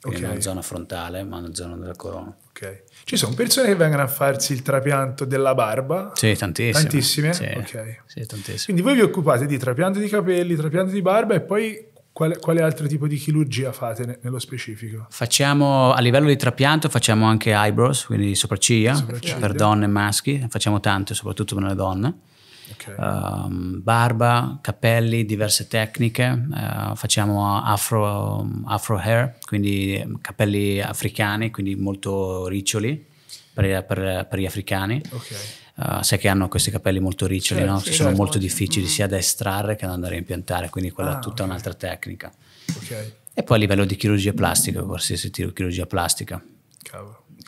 quindi okay. non zona frontale, ma nella zona della corona. Ok. Ci sono persone che vengono a farsi il trapianto della barba? Sì, tantissime. Tantissime? Sì, okay. sì tantissime. Quindi voi vi occupate di trapianto di capelli, trapianto di barba e poi quale, quale, altro tipo di chirurgia fate nello specifico? Facciamo a livello di trapianto facciamo anche eyebrows, quindi sopracciglia, sopracciglia. per donne e maschi, facciamo tante, soprattutto per le donne okay. um, barba, capelli, diverse tecniche, uh, facciamo afro, afro, hair, quindi ehm, capelli africani, quindi molto riccioli per, per, per gli africani. Okay. Uh, sai che hanno questi capelli molto riccioli, certo, no? sì, sono certo. molto difficili mm -hmm. sia da estrarre che da andare a impiantare, quindi quella ah, è tutta okay. un'altra tecnica. E poi a livello di chirurgia plastica, qualsiasi chirurgia plastica.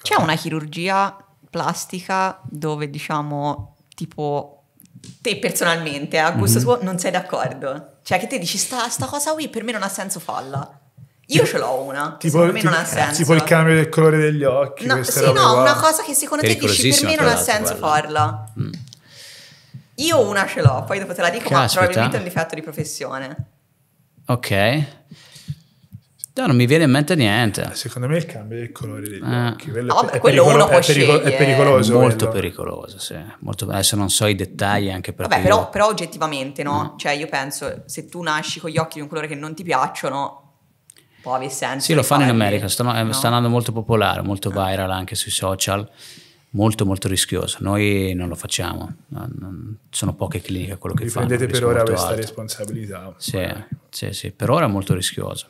C'è una chirurgia plastica dove diciamo tipo te personalmente, a gusto mm-hmm. suo, non sei d'accordo. Cioè che te dici, sta, sta cosa qui per me non ha senso farla. Io ce l'ho una, tipo, secondo me tipo, non ha eh, senso. Tipo il cambio del colore degli occhi. No, sì, no, qua. una cosa che secondo te dici per me non ha senso quella. farla. Mm. Io una ce l'ho, poi dopo te la dico, Caspita. ma probabilmente è un difetto di professione. Ok. No, non mi viene in mente niente. Eh, secondo me il cambio del colore degli eh. occhi quello, ah, è, quello pericolo- è, pericolo- è, pericoloso. Molto quello. pericoloso, sì. Molto, adesso non so i dettagli anche perché... Vabbè, però, però oggettivamente, no? no? Mm. Cioè io penso, se tu nasci con gli occhi di un colore che non ti piacciono, può avere senso. Sì, lo fanno in America, sta, eh, no? sta, andando molto popolare, molto eh. viral anche sui social, molto molto rischioso. Noi non lo facciamo, non, sono poche cliniche quello che Vi fanno. Prendete per ora questa alto. responsabilità. Sì, sì, sì, per ora è molto rischioso.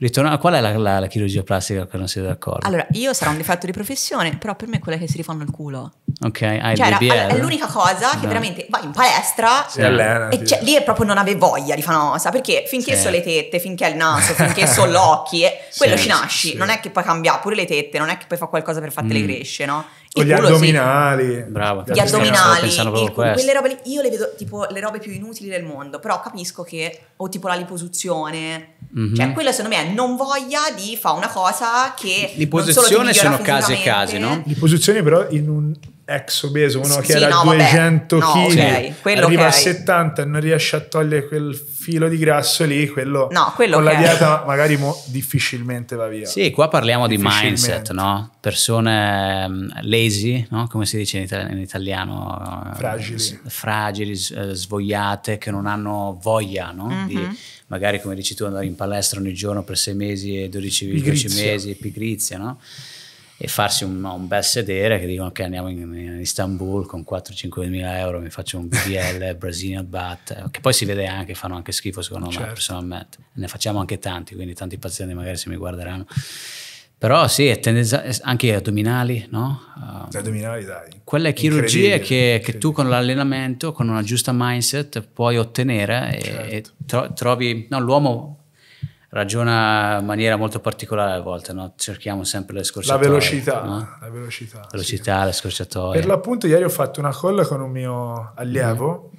Ritorna, qual è la, la, la, chirurgia plastica che non siete d'accordo? Allora, io sarò un difetto di professione, però per me è quella che si rifanno il culo. Ok, hai cioè, il era, è l'unica cosa che no. veramente vai in palestra sì, e allena, e cioè, lì è proprio non avevi voglia di fanosa, perché finché sì. sono le tette, finché è il naso, finché sono gli occhi, eh, quello sì, ci nasci, non è che poi cambia pure le tette, non è che poi fa qualcosa per fartele mm. crescere, no? Il gli culo, addominali. Bravo. Gli addominali. Il, quelle robe lì, io le vedo tipo le robe più inutili del mondo, però capisco che, o tipo la liposuzione Mm-hmm. Cioè, quello secondo me è non voglia di fare una cosa che. L'imposizione sono casi e casi, no? L'imposizione, però, in un ex obeso, uno sì, che era no, 200 kg, no, cioè, okay. arriva okay. a 70 e non riesce a togliere quel filo di grasso lì, quello, no, quello con okay. la dieta magari mo, difficilmente va via. Sì, qua parliamo di mindset, no? persone mm, lazy, no? come si dice in, itali- in italiano, fragili, s- fragili s- eh, svogliate, che non hanno voglia no? Mm-hmm. di mhm magari come dici tu andare in palestra ogni giorno per sei mesi e 12, 12 mesi, pigrizia, no? e farsi un, un, bel sedere che dicono che andiamo in, in Istanbul con 4-5 mila euro, mi faccio un BDL [LAUGHS] Brazilian Bat, che poi si vede anche, fanno anche schifo secondo certo. me personalmente, ne facciamo anche tanti, quindi tanti pazienti magari se mi guarderanno. Però sì, anche gli addominali, no? Gli addominali, dai. Quelle chirurgie che, che tu con l'allenamento, con una giusta mindset, puoi ottenere certo. e, trovi... No, l'uomo ragiona in maniera molto particolare a volte, no? cerchiamo sempre le scorciatoie. La velocità, no? la velocità. velocità sì. le scorciatoie. Per l'appunto ieri ho fatto una colla con un mio allievo mm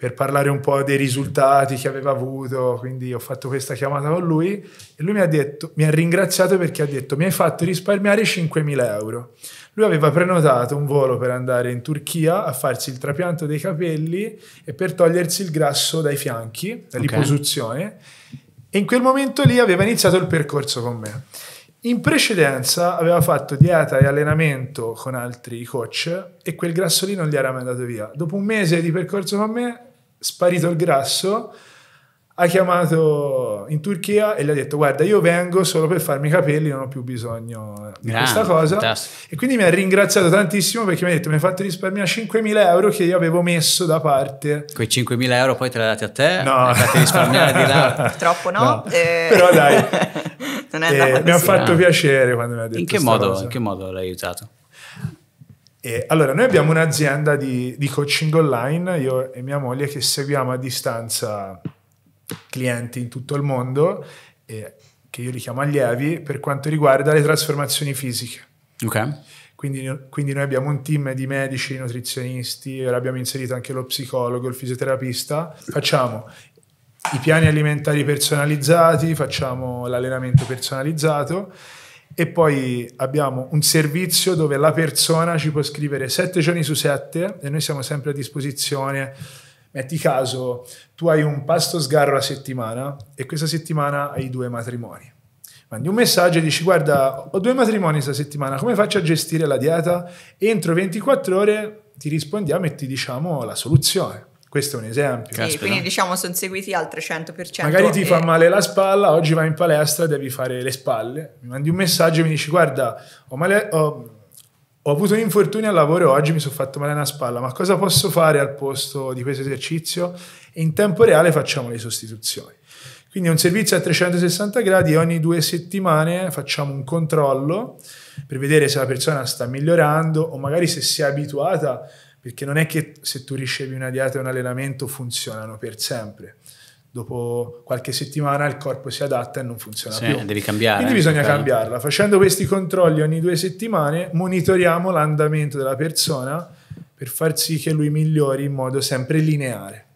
per parlare un po' dei risultati che aveva avuto, quindi ho fatto questa chiamata con lui e lui mi ha, detto, mi ha ringraziato perché ha detto mi hai fatto risparmiare 5.000 euro. Lui aveva prenotato un volo per andare in Turchia a farsi il trapianto dei capelli e per togliersi il grasso dai fianchi, la liposuzione okay. e in quel momento lì aveva iniziato il percorso con me. In precedenza aveva fatto dieta e allenamento con altri coach e quel grasso lì non gli era mai andato via. Dopo un mese di percorso con me sparito il grasso, ha chiamato in Turchia e gli ha detto guarda io vengo solo per farmi i capelli, non ho più bisogno di Grande, ah, questa cosa. Fantastico. E quindi mi ha ringraziato tantissimo perché mi ha detto mi hai fatto risparmiare 5.000 euro che io avevo messo da parte. Quei 5.000 euro poi te li ha dati a te? No. Li fatti risparmiare di là? Purtroppo [LAUGHS] no. no. Eh. Però dai, [LAUGHS] eh, mi ha fatto no. Ah. piacere quando mi ha detto in che modo, In che modo l'hai aiutato? E allora, noi abbiamo un'azienda di, di, coaching online, io e mia moglie, che seguiamo a distanza clienti in tutto il mondo, eh, che io li chiamo allievi, per quanto riguarda le trasformazioni fisiche. Ok. Quindi, quindi, noi abbiamo un team di medici, nutrizionisti, abbiamo inserito anche lo psicologo, il fisioterapista. Facciamo i piani alimentari personalizzati, facciamo l'allenamento personalizzato e poi abbiamo un servizio dove la persona ci può scrivere sette giorni su sette e noi siamo sempre a disposizione. Metti caso, tu hai un pasto sgarro la settimana e questa settimana hai due matrimoni. Mandi un messaggio e dici guarda ho due matrimoni questa settimana, come faccio a gestire la dieta? Entro 24 ore ti rispondiamo e ti diciamo la soluzione. Questo è un esempio. Sì, quindi diciamo sono seguiti al 300%. Magari ti e... fa male la spalla, oggi vai in palestra, devi fare le spalle. Mi mandi un messaggio e mi dici guarda, ho, male, ho, ho avuto un infortunio al lavoro oggi, mi sono fatto male alla spalla, ma cosa posso fare al posto di questo esercizio? E in tempo reale facciamo le sostituzioni. Quindi è un servizio a 360 gradi, ogni due settimane facciamo un controllo per vedere se la persona sta migliorando o magari se si è abituata perché non è che se tu ricevi una dieta e un allenamento funzionano per sempre. Dopo qualche settimana il corpo si adatta e non funziona sì, più. Devi cambiare. Quindi bisogna certo. cambiarla. Facendo questi controlli ogni due settimane monitoriamo l'andamento della persona per far sì che lui migliori in modo sempre lineare.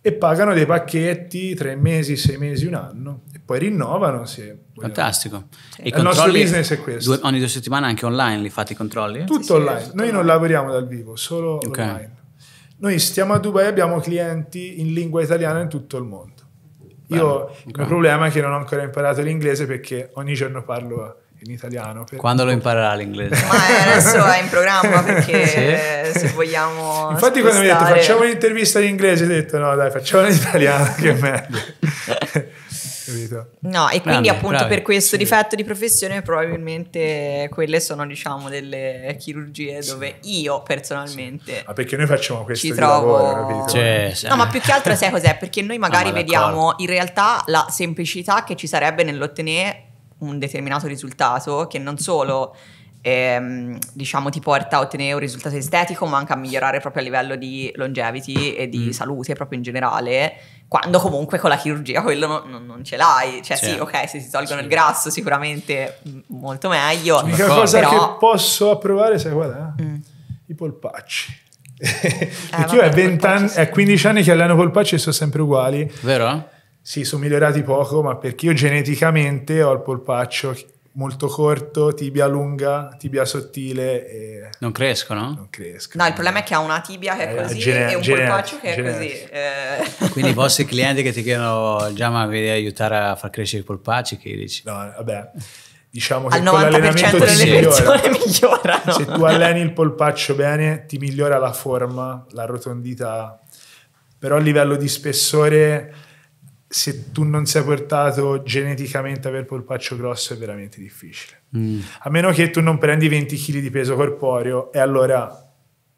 E pagano dei pacchetti tre mesi, sei mesi, un anno e poi rinnovano se Fantastico. Sì. il nostro business è questo. Due, ogni due settimane anche online li fate i controlli? Tutto sì, online. Tutto Noi online. non lavoriamo dal vivo, solo okay. online. Noi stiamo a Dubai e abbiamo clienti in lingua italiana in tutto il mondo. Io okay. il mio problema è che non ho ancora imparato l'inglese perché ogni giorno parlo in italiano. Quando lo imparerà l'inglese? Ma adesso è in programma perché [LAUGHS] sì. se vogliamo. Infatti, spostare... quando mi ha detto facciamo un'intervista in inglese, ho detto no, dai, facciamo in italiano che è meglio. [LAUGHS] No, e quindi bravi, appunto bravi, per questo sì. difetto di professione probabilmente quelle sono diciamo delle chirurgie dove io personalmente... Sì. Ma ah, perché noi facciamo questo ci trovo... Lavoro, cioè, no, ma più che altro sai cos'è? Perché noi magari no, ah, ma vediamo in realtà la semplicità che ci sarebbe nell'ottenere un determinato risultato che non solo ehm, diciamo ti porta a ottenere un risultato estetico ma anche a migliorare proprio a livello di longevity e di mm. salute proprio in generale quando comunque con la chirurgia quello non, non ce l'hai cioè certo. sì ok se si tolgono sì. il grasso sicuramente molto meglio l'unica cosa che eh, posso approvare sai qual è? Mm. i polpacci [LAUGHS] eh, perché io è, è 15 anni che alleno polpacci e sono sempre uguali vero? Eh? sì sono migliorati poco ma perché io geneticamente ho il polpaccio molto corto, tibia lunga, tibia sottile. E... Non crescono? Non crescono. No, il problema è che ha una tibia che è eh, così e un polpaccio che è così. Eh. [LAUGHS] Quindi i vostri clienti che ti chiedono già ma vi aiutare a far crescere i polpacci, che dici? No, vabbè. Diciamo che Al 90% delle migliora. persone [LAUGHS] migliorano. Se tu alleni il polpaccio bene, ti migliora la forma, la rotondità. Però a livello di spessore se tu non sei portato geneticamente a avere polpaccio grosso è veramente difficile. Mm. A meno che tu non prendi 20 kg di peso corporeo e allora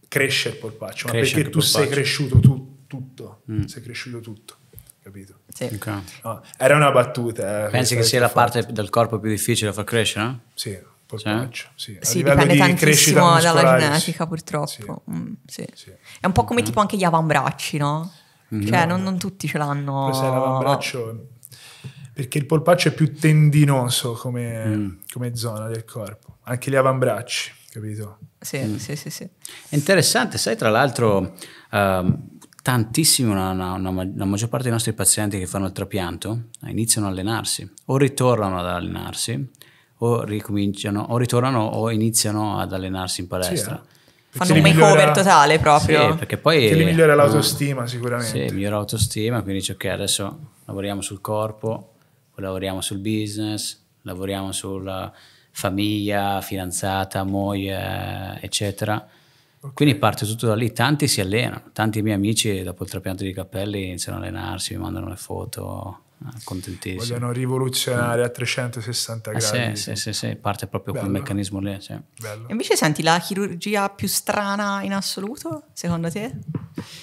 cresce il polpaccio, cresce ma perché tu polpaccio. sei cresciuto tu, tutto, mm. sei cresciuto tutto. Capito? Sì. Okay. No, era una battuta. Eh, Pensi che sia la parte del corpo più difficile da far crescere? No? il polpaccio. Sì, sì. sì dipende di tantissimo dalla genetica, purtroppo. Sì. Mm, sì. È un po' come okay. Mm. tipo anche gli avambracci, no? Cioè, no. Cioè, non, non, tutti ce l'hanno. Questo l'avambraccio perché il polpaccio è più tendinoso come, mm. come zona del corpo, anche gli avambracci, capito? Sì, mm. sì, sì, sì. È interessante, sai, tra l'altro, eh, tantissimo, una, una, una, la maggior parte dei nostri pazienti che fanno il trapianto eh, iniziano a allenarsi, o ritornano ad allenarsi, o ricominciano, o ritornano o iniziano ad allenarsi in palestra. Sì, eh Fanno un makeover totale proprio. Sì, perché poi... Che li migliora l'autostima sicuramente. Sì, migliora l'autostima, quindi dice ok, adesso lavoriamo sul corpo, poi lavoriamo sul business, lavoriamo sulla famiglia, fidanzata, moglie, eccetera. Okay. Quindi parte tutto da lì, tanti si allenano, tanti miei amici dopo il trapianto di capelli iniziano a allenarsi, mi mandano le foto, contentissimo. Vogliono rivoluzionare a 360 ah, gradi. Eh sì, sì, sì, sì, parte proprio Bello. quel meccanismo lì. Sì. Invece senti la chirurgia più strana in assoluto, secondo te?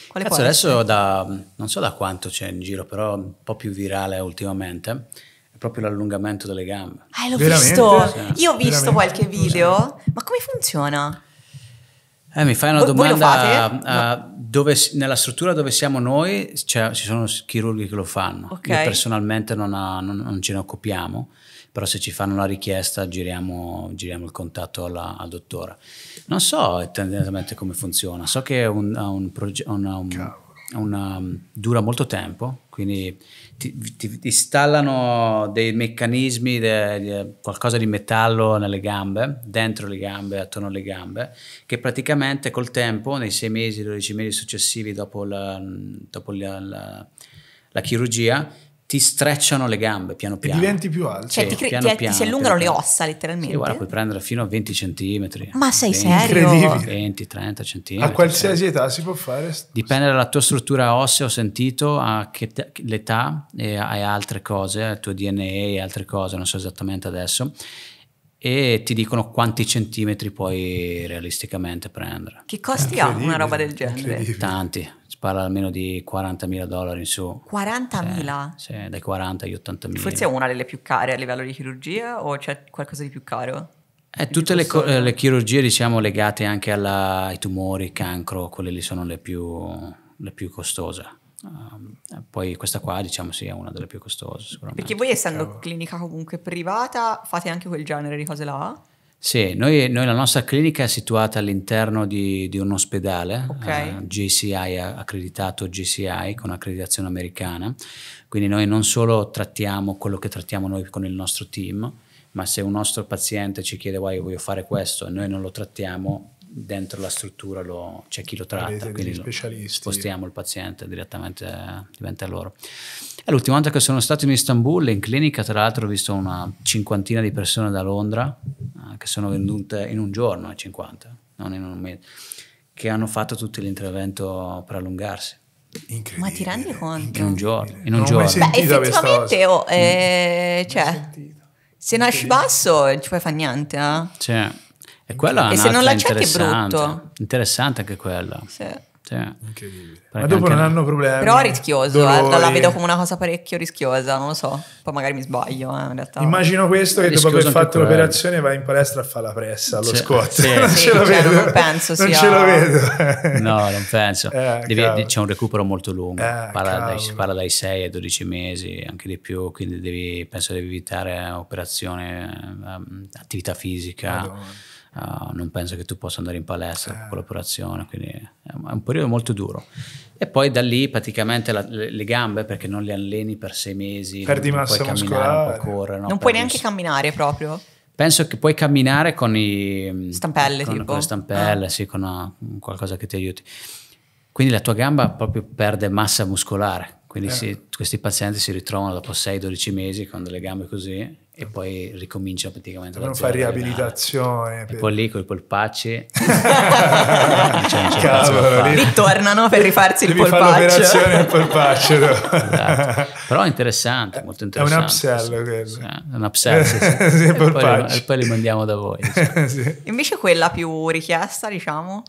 Quale Cazzo, adesso da, non so da quanto c'è in giro, però un po' più virale ultimamente è proprio l'allungamento delle gambe. Ah, l'ho visto. Sì. Io ho visto Veramente? qualche video, ma come funziona? Eh, mi fai una domanda a, dove, nella struttura dove siamo noi cioè, ci sono chirurghi che lo fanno okay. Io personalmente non, ha, non, non, ce ne occupiamo però se ci fanno la richiesta giriamo, giriamo il contatto alla, al dottore non so tendenzialmente come funziona so che è un, un, un, un una, um, dura molto tempo, quindi ti, ti installano dei meccanismi, de, de, qualcosa di metallo nelle gambe, dentro le gambe, attorno alle gambe, che praticamente col tempo, nei sei mesi, 12 mesi successivi dopo la, dopo la, la, la chirurgia, ti strecciano le gambe piano piano. E diventi più alto. Cioè, sì, ti, piano, ti, piano, si allungano piano, le ossa letteralmente. Sì, guarda, puoi prendere fino a 20 centimetri. Ma sei 20, serio? Incredibile. 20-30 centimetri. A qualsiasi cioè. età si può fare. Dipende dalla tua struttura ossea, ho sentito, a che l'età e hai altre cose, il tuo DNA e altre cose, non so esattamente adesso. E ti dicono quanti centimetri puoi realisticamente prendere. Che costi ha una roba del genere? Tanti si parla almeno di 40.000 dollari in su. 40.000? Sì, dai 40 agli 80.000. Forse è una delle più care a livello di chirurgia o c'è qualcosa di più caro? Eh, tutte le, eh, le, chirurgie diciamo legate anche alla, ai tumori, cancro, quelle lì sono le più, le più costose. Um, poi questa qua diciamo sì è una delle più costose sicuramente. Perché voi essendo Ciao. clinica comunque privata fate anche quel genere di cose là? Sì, noi, noi, la nostra clinica è situata all'interno di, di, un ospedale, okay. uh, eh, GCI, accreditato GCI con accreditazione americana, quindi noi non solo trattiamo quello che trattiamo noi con il nostro team, ma se un nostro paziente ci chiede voglio fare questo e noi non lo trattiamo, dentro la struttura lo, c'è chi lo tratta, quindi spostiamo il paziente direttamente, diventa loro. E l'ultima volta che sono stato in Istanbul, in clinica tra l'altro ho visto una cinquantina di persone da Londra eh, che sono vendute in un giorno, 50, non in un mese, che hanno fatto tutto l'intervento per allungarsi. Ma ti rendi conto? In un giorno. In un giorno. Beh, effettivamente, oh, eh, cioè, se nasci basso non ci puoi fare niente. Eh? Cioè, e quella è se non la c'è che brutto. Interessante anche quella. Sì. Sì. Ma dopo non hanno problemi. Però è rischioso, eh, la vedo come una cosa parecchio rischiosa, non lo so, poi magari mi sbaglio. Eh, Immagino questo che dopo aver fatto l'operazione vai in palestra a fare la pressa allo cioè, squat. Sì. [LAUGHS] non sì, ce lo cioè, vedo. Non penso non ce lo vedo. [LAUGHS] no, non penso. [LAUGHS] Eh, devi, c'è un recupero molto lungo, eh, parla, dai, parla, dai, 6 ai 12 mesi, anche di più, quindi devi, penso devi evitare operazione, ehm, attività fisica. Madonna Uh, non penso che tu possa andare in palestra con eh. l'operazione, quindi è un periodo molto duro. E poi da lì praticamente la, le, le, gambe, perché non le alleni per sei mesi, perdi non, massa puoi muscolare, non puoi correre. No? Non puoi neanche camminare proprio. Penso che puoi camminare con i stampelle, con, tipo. con le stampelle, ah. sì, con una, qualcosa che ti aiuti. Quindi la tua gamba proprio perde massa muscolare, quindi eh. si, questi pazienti si ritrovano dopo 6-12 mesi con delle gambe così e poi ricomincia praticamente. Non fa riabilitazione. Per... poi lì con i polpacci. [LAUGHS] cioè, per rifarsi il polpaccio. Fare l'operazione al polpaccio. esatto. Però è interessante, [LAUGHS] molto interessante. È un upsell quello Sì, è un upsell, sì, sì. [LAUGHS] sì e, poi li, e, poi li, mandiamo da voi. Diciamo. Invece quella più richiesta, diciamo?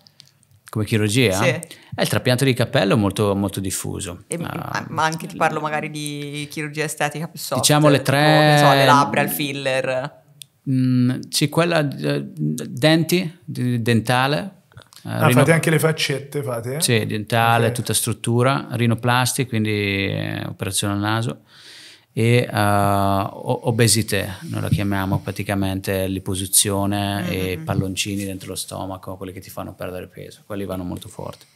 come chirurgia? Sì. Eh, il trapianto di capello è molto, molto diffuso. E, uh, ma anche ti parlo magari di chirurgia estetica più soft. Diciamo le tre... Tipo, so, le labbra, il filler. Mh, mm, sì, quella eh, denti, dentale. Uh, ah, eh, fate anche le faccette, fate? Sì, dentale, okay. tutta struttura, rinoplasti, quindi eh, operazione al naso e uh, obesità, noi la chiamiamo praticamente liposizione mm-hmm. e palloncini dentro lo stomaco, quelli che ti fanno perdere peso, quelli vanno molto forti.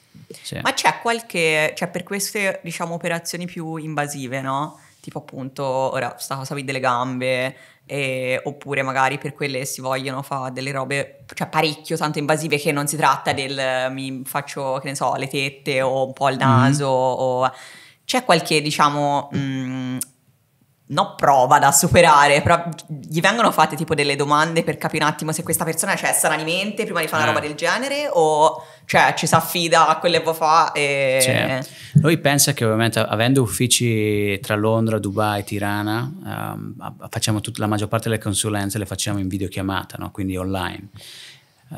Sì. Ma c'è qualche, cioè per queste diciamo operazioni più invasive, no? Tipo appunto, ora sta cosa delle gambe, eh, oppure magari per quelle si vogliono fare delle robe cioè parecchio tanto invasive che non si tratta del mi faccio che ne so le tette o un po' il mm-hmm. naso mm-hmm. o c'è qualche diciamo mh, mm, no prova da superare, però gli vengono fatte tipo delle domande per capire un attimo se questa persona cioè, sarà di mente prima di fare eh. una roba mm. del genere o cioè, ci si affida a quelle che fa e... Cioè, noi pensa che ovviamente avendo uffici tra Londra, Dubai, Tirana, um, facciamo tutta la maggior parte delle consulenze le facciamo in videochiamata, no? quindi online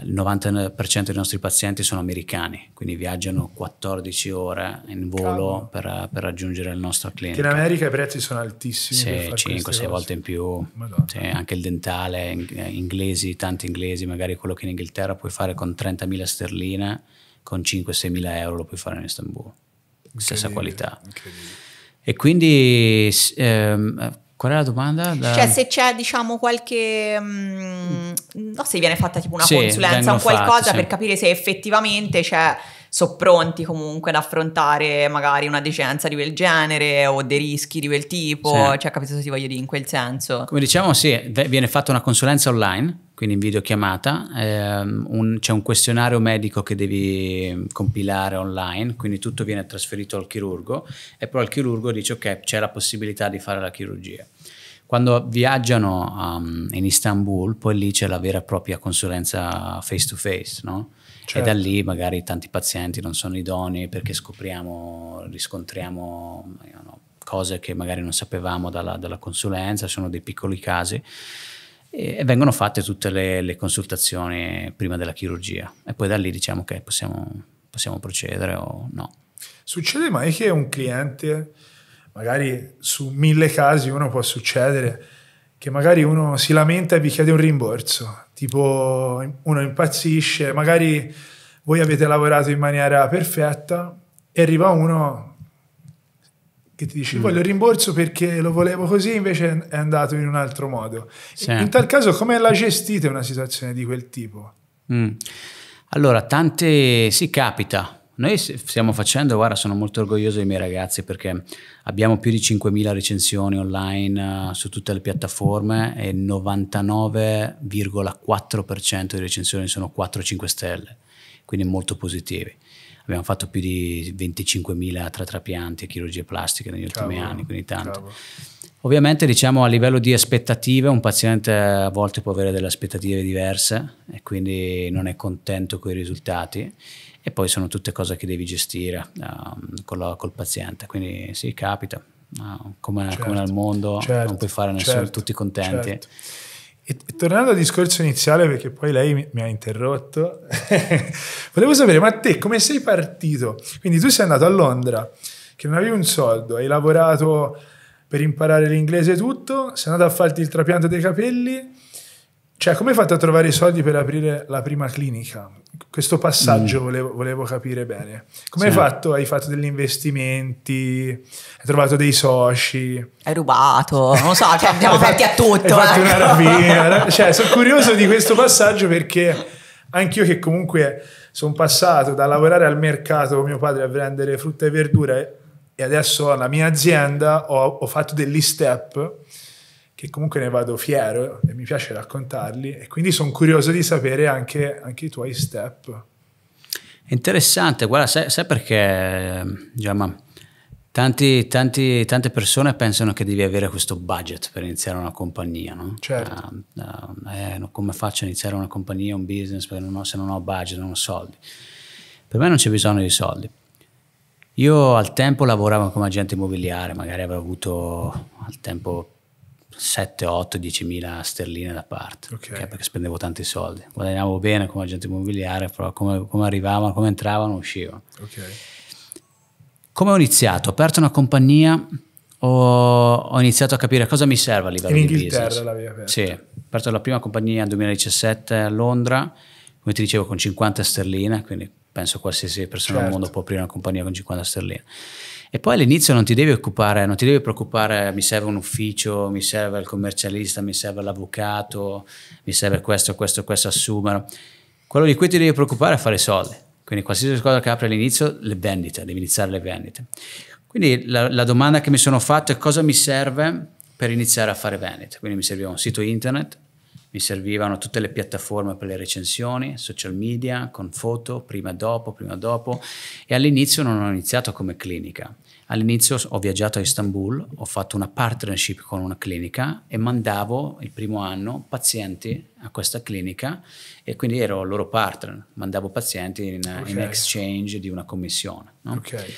il 90% dei nostri pazienti sono americani, quindi viaggiano 14 ore in volo per, per, raggiungere il nostro cliente. in America i prezzi sono altissimi. Sì, 5-6 volte in più. Sì, anche il dentale, eh, inglesi, tanti inglesi, magari quello che in Inghilterra puoi fare con 30.000 sterline, con 5 6000 euro lo puoi fare in Istanbul. Stessa qualità. E quindi ehm, Qual è la domanda? Da... Cioè se c'è diciamo qualche... Mh, mm, so se viene fatta tipo una sì, consulenza o qualcosa fatti, sì. per capire se effettivamente c'è cioè, sono pronti comunque ad affrontare magari una decenza di quel genere o dei rischi di quel tipo, sì. cioè capito se ti voglio dire in quel senso. Come diciamo sì, viene fatta una consulenza online, quindi in videochiamata, ehm, un, c'è un questionario medico che devi compilare online, quindi tutto viene trasferito al chirurgo e poi il chirurgo dice ok c'è la possibilità di fare la chirurgia. Quando viaggiano um, in Istanbul, poi lì c'è la vera e propria consulenza face to face, no? Certo. E da certo. lì magari tanti pazienti non sono idonei perché scopriamo, riscontriamo you know, cose che magari non sapevamo dalla, dalla consulenza, sono dei piccoli casi e vengono fatte tutte le, le, consultazioni prima della chirurgia e poi da lì diciamo che possiamo, possiamo procedere o no. Succede mai che un cliente magari su mille casi uno può succedere che magari uno si lamenta e vi chiede un rimborso, tipo uno impazzisce, magari voi avete lavorato in maniera perfetta e arriva uno che ti dice mm. voglio il rimborso perché lo volevo così invece è andato in un altro modo. Sì. In tal caso come la gestite una situazione di quel tipo? Mm. Allora, tante si capita, noi stiamo facendo, guarda, sono molto orgoglioso dei miei ragazzi perché abbiamo più di 5.000 recensioni online eh, su tutte le piattaforme e il 99,4% di recensioni sono 4-5 stelle, quindi molto positivi. Abbiamo fatto più di 25.000 tra trapianti e chirurgie plastiche negli cavolo, ultimi anni, quindi tanto. Cavolo. Ovviamente diciamo a livello di aspettative un paziente a volte può avere delle aspettative diverse e quindi non è contento con i risultati e poi sono tutte cose che devi gestire uh, ehm, col, col, paziente, quindi sì, capita, uh, come, certo, come, nel mondo certo, non puoi fare nessuno, certo, tutti contenti. Certo. E, e tornando al discorso iniziale, perché poi lei mi, mi ha interrotto, [LAUGHS] volevo sapere, ma te come sei partito? Quindi tu sei andato a Londra, che non avevi un soldo, hai lavorato per imparare l'inglese e tutto, sei andato a farti il trapianto dei capelli, cioè, come hai fatto a trovare i soldi per aprire la prima clinica? Questo passaggio mm. volevo, volevo, capire bene. Come sì. hai fatto? Hai fatto degli investimenti? Hai trovato dei soci? Hai rubato? Non so, cioè [LAUGHS] abbiamo fatti a tutto. Hai fatto eh. una rapina. [LAUGHS] cioè, sono curioso di questo passaggio perché anch'io che comunque sono passato da lavorare al mercato con mio padre a vendere frutta e verdura e adesso la mia azienda ho, ho fatto degli step che comunque ne vado fiero e mi piace raccontarli e quindi sono curioso di sapere anche, anche i tuoi step. Interessante, guarda, sai, sai perché Giamma? Tanti, tanti, tante persone pensano che devi avere questo budget per iniziare una compagnia, no? Certo. Uh, uh, eh, come faccio a iniziare una compagnia, un business, non ho, se non ho budget, non ho soldi. Per me non c'è bisogno di soldi. Io al tempo lavoravo come agente immobiliare, magari avrei avuto al tempo 7, 8, 10 mila sterline da parte, okay. Okay, perché spendevo tanti soldi. Guadagnavo bene come agente immobiliare, però come, come arrivavano, come entravano, uscivano. Okay. Come ho iniziato? Ho aperto una compagnia, ho, ho iniziato a capire cosa mi serve a livello In di business. In Sì, ho aperto la prima compagnia nel 2017 a Londra, come ti dicevo con 50 sterline, quindi penso qualsiasi persona certo. al mondo può aprire una compagnia con 50 sterline. E poi all'inizio non ti devi occupare, non ti devi preoccupare, mi serve un ufficio, mi serve il commercialista, mi serve l'avvocato, mi serve questo, questo, questo assumere. Quello di cui ti devi preoccupare è fare soldi. Quindi qualsiasi cosa che apri all'inizio, le vendite, devi iniziare le vendite. Quindi la, la domanda che mi sono fatto è cosa mi serve per iniziare a fare vendite. Quindi mi serviva un sito internet, mi servivano tutte le piattaforme per le recensioni, social media, con foto, prima e dopo, prima e dopo. E all'inizio non ho iniziato come clinica, All'inizio ho viaggiato a Istanbul, ho fatto una partnership con una clinica e mandavo il primo anno pazienti a questa clinica e quindi ero il loro partner, mandavo pazienti in, okay. in exchange di una commissione. No? Okay.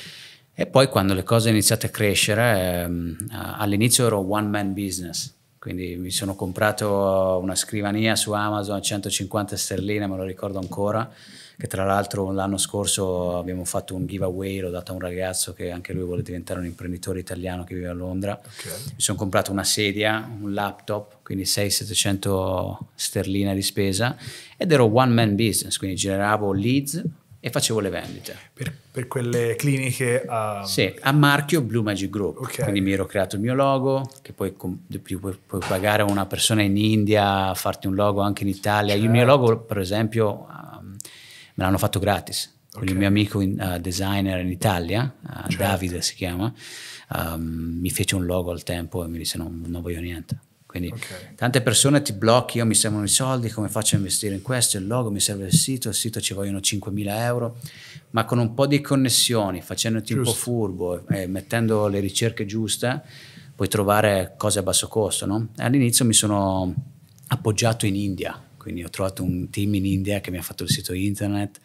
E poi quando le cose sono iniziate a crescere, ehm, all'inizio ero one man business, quindi mi sono comprato uh, una scrivania su Amazon a 150 sterline, me lo ricordo ancora, che tra l'altro l'anno scorso abbiamo fatto un giveaway, l'ho dato a un ragazzo che anche lui vuole diventare un imprenditore italiano che vive a Londra. Okay. Mi sono comprato una sedia, un laptop, quindi 600-700 sterline di spesa ed ero one man business, quindi generavo leads e facevo le vendite. Per, per quelle cliniche a... Sì, a marchio Blue Magic Group. Okay. Quindi mi ero creato il mio logo, che poi puoi, puoi pagare una persona in India a farti un logo anche in Italia. Certo. Il mio certo. logo, per esempio, um, me l'hanno fatto gratis. Okay. Il mio amico in, uh, designer in Italia, uh, certo. Davide si chiama, um, mi fece un logo al tempo e mi disse no, non voglio niente. Quindi okay. tante persone ti blocchi, io mi servono i soldi, come faccio a investire in questo, il logo, mi serve il sito, il sito ci vogliono 5.000 euro, ma con un po' di connessioni, facendoti Giusto. un po' furbo e eh, mettendo le ricerche giuste, puoi trovare cose a basso costo. No? All'inizio mi sono appoggiato in India, quindi ho trovato un team in India che mi ha fatto il sito internet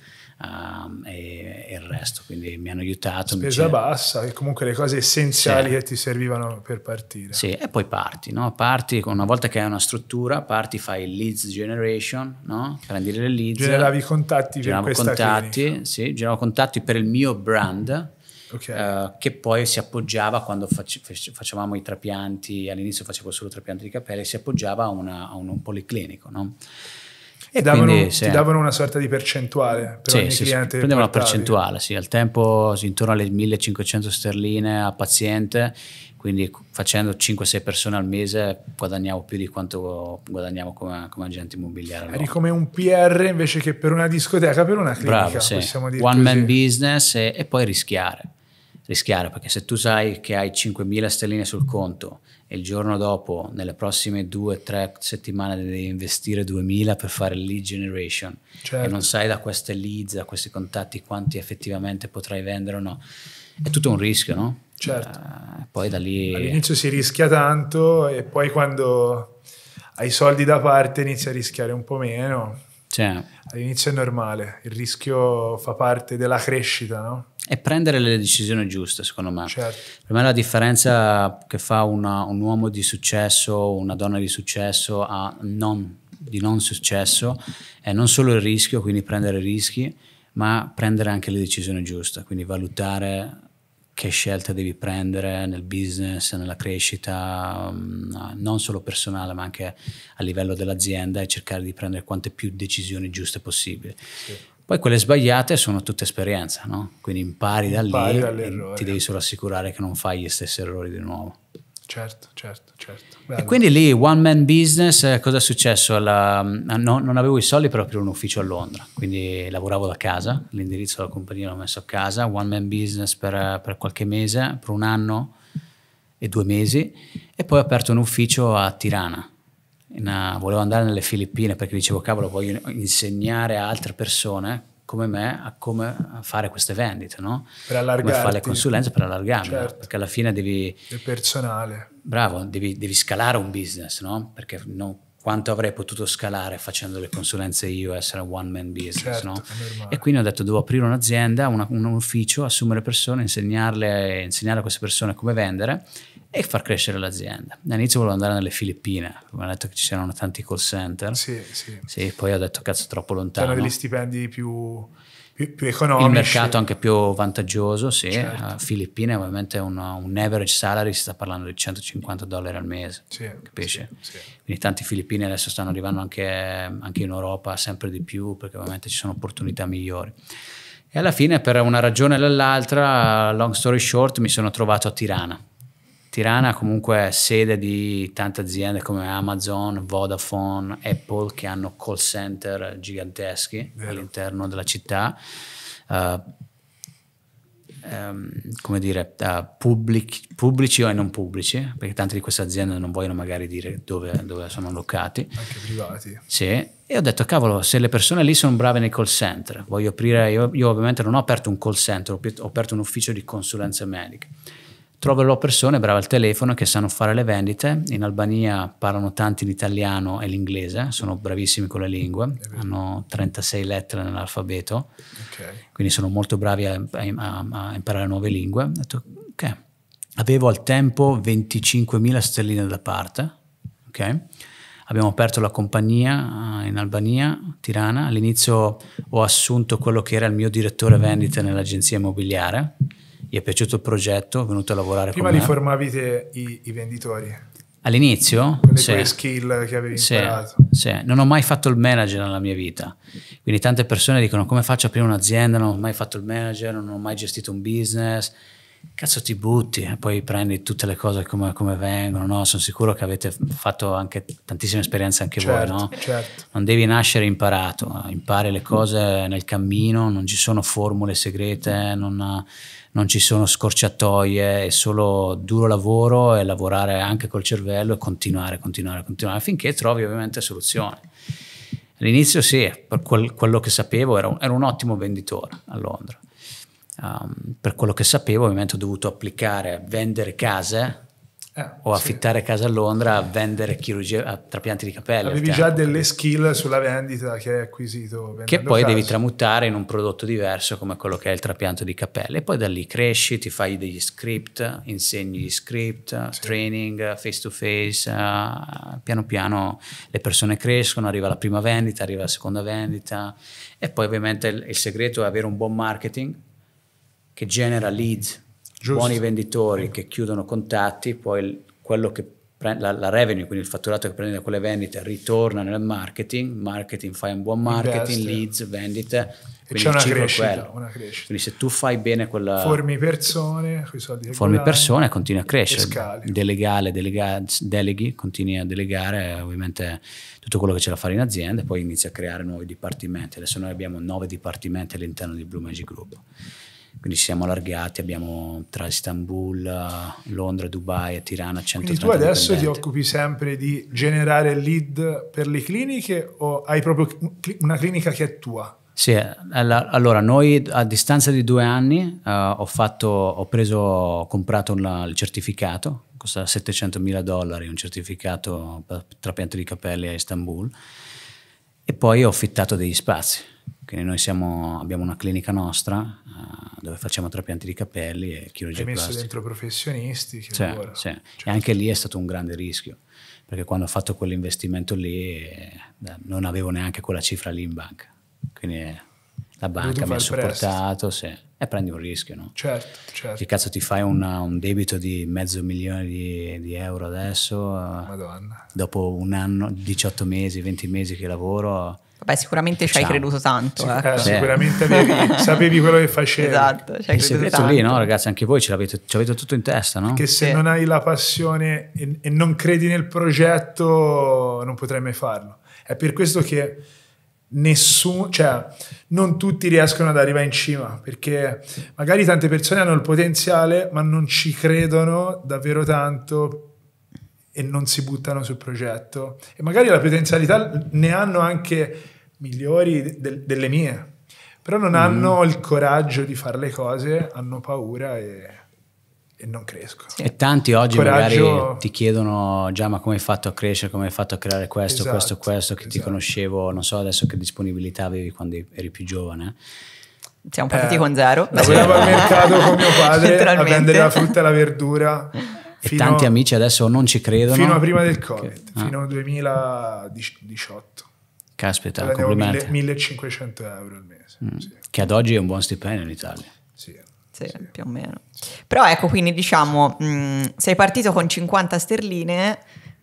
um, e, e, il resto, quindi mi hanno aiutato. Spesa bassa e comunque le cose essenziali sì. che ti servivano per partire. Sì, e poi parti, no? parti una volta che hai una struttura, parti, fai il leads generation, no? prendi le leads. Generavi contatti per questa contatti, clinica. Sì, generavo contatti per il mio brand. Okay. Uh, che poi si appoggiava quando facevamo i trapianti, all'inizio facevo solo trapianti di capelli, si appoggiava a, una, a un, un, policlinico. No? E davano, quindi, se... ti eh. davano una sorta di percentuale per sì, ogni sì, cliente. Sì, prendevano una percentuale, sì, al tempo intorno alle 1500 sterline a paziente, quindi facendo 5-6 persone al mese guadagniamo più di quanto guadagniamo come, come agente immobiliare. Eri come un PR invece che per una discoteca, per una clinica, Bravo, sì. possiamo dire One così. man business e, e poi rischiare rischiare, perché se tu sai che hai 5.000 sterline sul conto e il giorno dopo, nelle prossime due o tre settimane, devi investire 2000 per fare lead generation certo. e non sai da queste leads, da questi contatti, quanti effettivamente potrai vendere o no, è tutto un rischio, no? Certo. Uh, poi da lì... All'inizio si rischia tanto e poi quando hai soldi da parte inizi a rischiare un po' meno. Cioè. All'inizio è normale, il rischio fa parte della crescita, no? e prendere le decisioni giuste, secondo me. Certo. Per me la differenza che fa una, un uomo di successo, una donna di successo a non, di non successo è non solo il rischio, quindi prendere rischi, ma prendere anche le decisioni giuste, quindi valutare che scelta devi prendere nel business, nella crescita, mm, non solo personale ma anche a livello dell'azienda e cercare di prendere quante più decisioni giuste possibili. Sì. Poi quelle sbagliate sono tutte esperienza, no? Quindi impari, impari da lì e ti devi solo assicurare che non fai gli stessi errori di nuovo. Certo, certo, certo. Bello. E quindi lì, one man business, eh, cosa è successo? Alla, eh, no, non avevo i soldi per aprire un ufficio a Londra, quindi lavoravo da casa, l'indirizzo della compagnia l'ho messo a casa, one man business per, per qualche mese, per un anno e due mesi, e poi ho aperto un ufficio a Tirana, in, eh, volevo andare nelle Filippine perché dicevo cavolo voglio insegnare a altre persone come me a come fare queste vendite, no? Per allargarti. Come fare le consulenze per allargarmi, certo. perché alla fine devi... Il personale. Bravo, devi, devi scalare un business, no? Perché non, quanto avrei potuto scalare facendo le consulenze io, essere un one man business, certo, no? E quindi ho detto devo aprire un'azienda, una, un ufficio, assumere persone, insegnarle, insegnare a queste persone come vendere e far crescere l'azienda. All'inizio volevo andare nelle Filippine, mi hanno detto che ci c'erano tanti call center. Sì, sì. sì poi ho detto cazzo troppo lontano. C'erano degli stipendi più, più, più, economici. Il mercato anche più vantaggioso, sì. Certo. Eh, Filippine ovviamente una, un average salary si sta parlando di 150 dollari al mese, sì, capisci? Sì, Quindi tanti filippini adesso stanno arrivando anche, anche in Europa sempre di più perché ovviamente ci sono opportunità migliori. E alla fine per una ragione o l'altra, long story short, mi sono trovato a Tirana Tirana comunque è sede di tante aziende come Amazon, Vodafone, Apple che hanno call center giganteschi Vero. all'interno della città. Uh, um, come dire, uh, pubblic, pubblici o non pubblici, perché tante di queste aziende non vogliono magari dire dove, dove sono allocati. Anche privati. Sì. E ho detto, cavolo, se le persone lì sono brave nei call center, voglio aprire, io, io ovviamente non ho aperto un call center, ho aperto un ufficio di consulenza medica troverò persone brave al telefono che sanno fare le vendite. In Albania parlano tanti l'italiano e l'inglese, sono bravissimi con le lingue, hanno 36 lettere nell'alfabeto, okay. quindi sono molto bravi a, a, a imparare nuove lingue. Ho detto, ok, avevo al tempo 25.000 sterline da parte, ok? Abbiamo aperto la compagnia eh, in Albania, Tirana. All'inizio ho assunto quello che era il mio direttore vendite nell'agenzia immobiliare, gli è piaciuto il progetto, è venuto a lavorare Prima con me. Prima li formavi te i, i venditori? All'inizio? le sì. skill che avevi sì, imparato. Sì. Non ho mai fatto il manager nella mia vita. Quindi tante persone dicono come faccio a aprire un'azienda, non ho mai fatto il manager, non ho mai gestito un business. Cazzo ti butti e eh, poi prendi tutte le cose come, come vengono, no? Sono sicuro che avete fatto anche tantissime esperienze anche certo, voi, no? Certo. Non devi nascere imparato, impari le cose nel cammino, non ci sono formule segrete, non non ci sono scorciatoie, è solo duro lavoro e lavorare anche col cervello e continuare, continuare, continuare finché trovi ovviamente soluzioni. All'inizio sì, per quel, quello che sapevo ero, un, un, ottimo venditore a Londra. Um, per quello che sapevo ovviamente ho dovuto applicare a vendere case eh, o affittare sì. casa a Londra, vendere chirurgia, trapianti di capelli. Avevi già delle skill sulla vendita che hai acquisito. Che poi caso. devi tramutare in un prodotto diverso come quello che è il trapianto di capelli. E poi da lì cresci, ti fai degli script, insegni gli script, sì. training, face to face. Uh, piano piano le persone crescono, arriva la prima vendita, arriva la seconda vendita. E poi ovviamente il, il segreto è avere un buon marketing che genera leads Giusto. buoni venditori che chiudono contatti, poi quello che prende, la, la, revenue, quindi il fatturato che prende da quelle vendite ritorna nel marketing, marketing fai un buon marketing, Investe. leads, vendite, E c'è una crescita, una crescita, Quindi se tu fai bene quella... Formi persone, Formi persone, continui a crescere. Delegale, deleghi, continui a delegare ovviamente tutto quello che c'è da fare in azienda e poi inizi a creare nuovi dipartimenti. Adesso noi abbiamo nove dipartimenti all'interno di Blue Magic Group. Quindi ci siamo allargati, abbiamo tra Istanbul, Londra, Dubai e Tirana 130 Quindi tu adesso ti occupi sempre di generare lead per le cliniche o hai proprio una clinica che è tua? Sì, eh, allora noi a distanza di due anni uh, ho, fatto, ho, preso, ho comprato una, il certificato, costa 700 mila dollari, un certificato per trapianto di capelli a Istanbul e poi ho affittato degli spazi. Quindi noi siamo, abbiamo una clinica nostra Ah, dove facciamo trapianti di capelli e chirurgia plastica. Hai messo dentro professionisti che sì, lavorano. Sì. Certo. E anche lì è stato un grande rischio, perché quando ho fatto quell'investimento lì non avevo neanche quella cifra lì in banca. Quindi eh, la banca mi ha supportato sì. e prendi un rischio, no? Certo, certo. Che cazzo ti fai una, un debito di mezzo milione di, di euro adesso? Madonna. Dopo un anno, 18 mesi, 20 mesi che lavoro Vabbè, sicuramente ci hai creduto tanto. Sic- eh. eh sicuramente avevi, [LAUGHS] sapevi quello che facevi. Esatto, ci hai il creduto tanto. lì, no, ragazzi, anche voi ce l'avete, ce l'avete tutto in testa, no? Che se sì. non hai la passione e, e non credi nel progetto, non potrai mai farlo. È per questo che nessuno, cioè non tutti riescono ad arrivare in cima perché magari tante persone hanno il potenziale ma non ci credono davvero tanto e non si buttano sul progetto e magari la potenzialità ne hanno anche migliori de delle mie, però non mm. hanno il coraggio di fare le cose, hanno paura e, e non crescono. Sì, e tanti oggi coraggio... magari ti chiedono già ma come hai fatto a crescere, come hai fatto a creare questo, esatto, questo, questo, che esatto. ti conoscevo, non so adesso che disponibilità avevi quando eri più giovane. Siamo eh, partiti eh, con zero. Lavoravo al mercato con mio padre [LAUGHS] a vendere la frutta e la verdura [LAUGHS] e tanti amici adesso non ci credono. Fino a prima del Covid, ah. fino al 2018. Caspita, cioè, complimenti. 1500 euro al mese. Mm. Sì. Che ad oggi è un buon stipendio in Italia. Sì. Sì, sì. più o meno. Però ecco, quindi diciamo, mh, mm, sei partito con 50 sterline,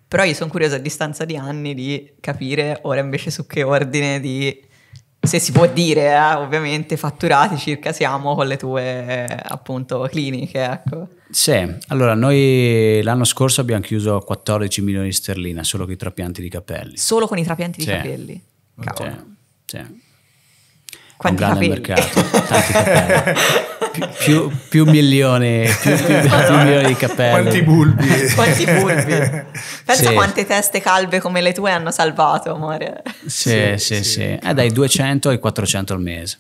però io sono curioso a distanza di anni di capire ora invece su che ordine di se si può dire, eh, ovviamente fatturati circa siamo con le tue appunto cliniche. Ecco. Sì, allora noi l'anno scorso abbiamo chiuso 14 milioni di sterline solo con i trapianti di capelli. Solo con i trapianti di sì. capelli? Cavolo. Sì, sì. Quanti un capelli? mercato, tanti capelli. [LAUGHS] più, più milione, più, più, più milioni di capelli Quanti bulbi. quanti bulbi. [LAUGHS] Pensa sì. quante teste calve come le tue hanno salvato, amore. Sì, sì, sì. sì. sì. Eh, dai 200 ai 400 al mese.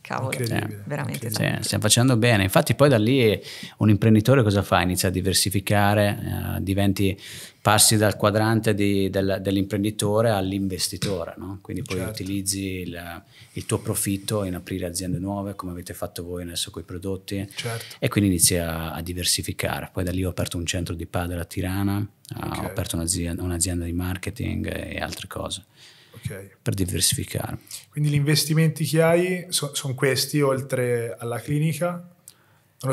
Cavolo, eh, veramente. Sì, stiamo facendo bene. Infatti poi da lì un imprenditore cosa fa? Inizia a diversificare, eh, diventi passi dal quadrante di, del, dell'imprenditore all'investitore, no? quindi poi certo. utilizzi il, il, tuo profitto in aprire aziende nuove come avete fatto voi adesso con i prodotti certo. e quindi inizi a, a, diversificare. Poi da lì ho aperto un centro di padre a Tirana, ah, okay. ho aperto un'azienda, un'azienda di marketing e altre cose. Okay. per diversificare. Quindi gli investimenti che hai so, sono questi oltre alla clinica? Non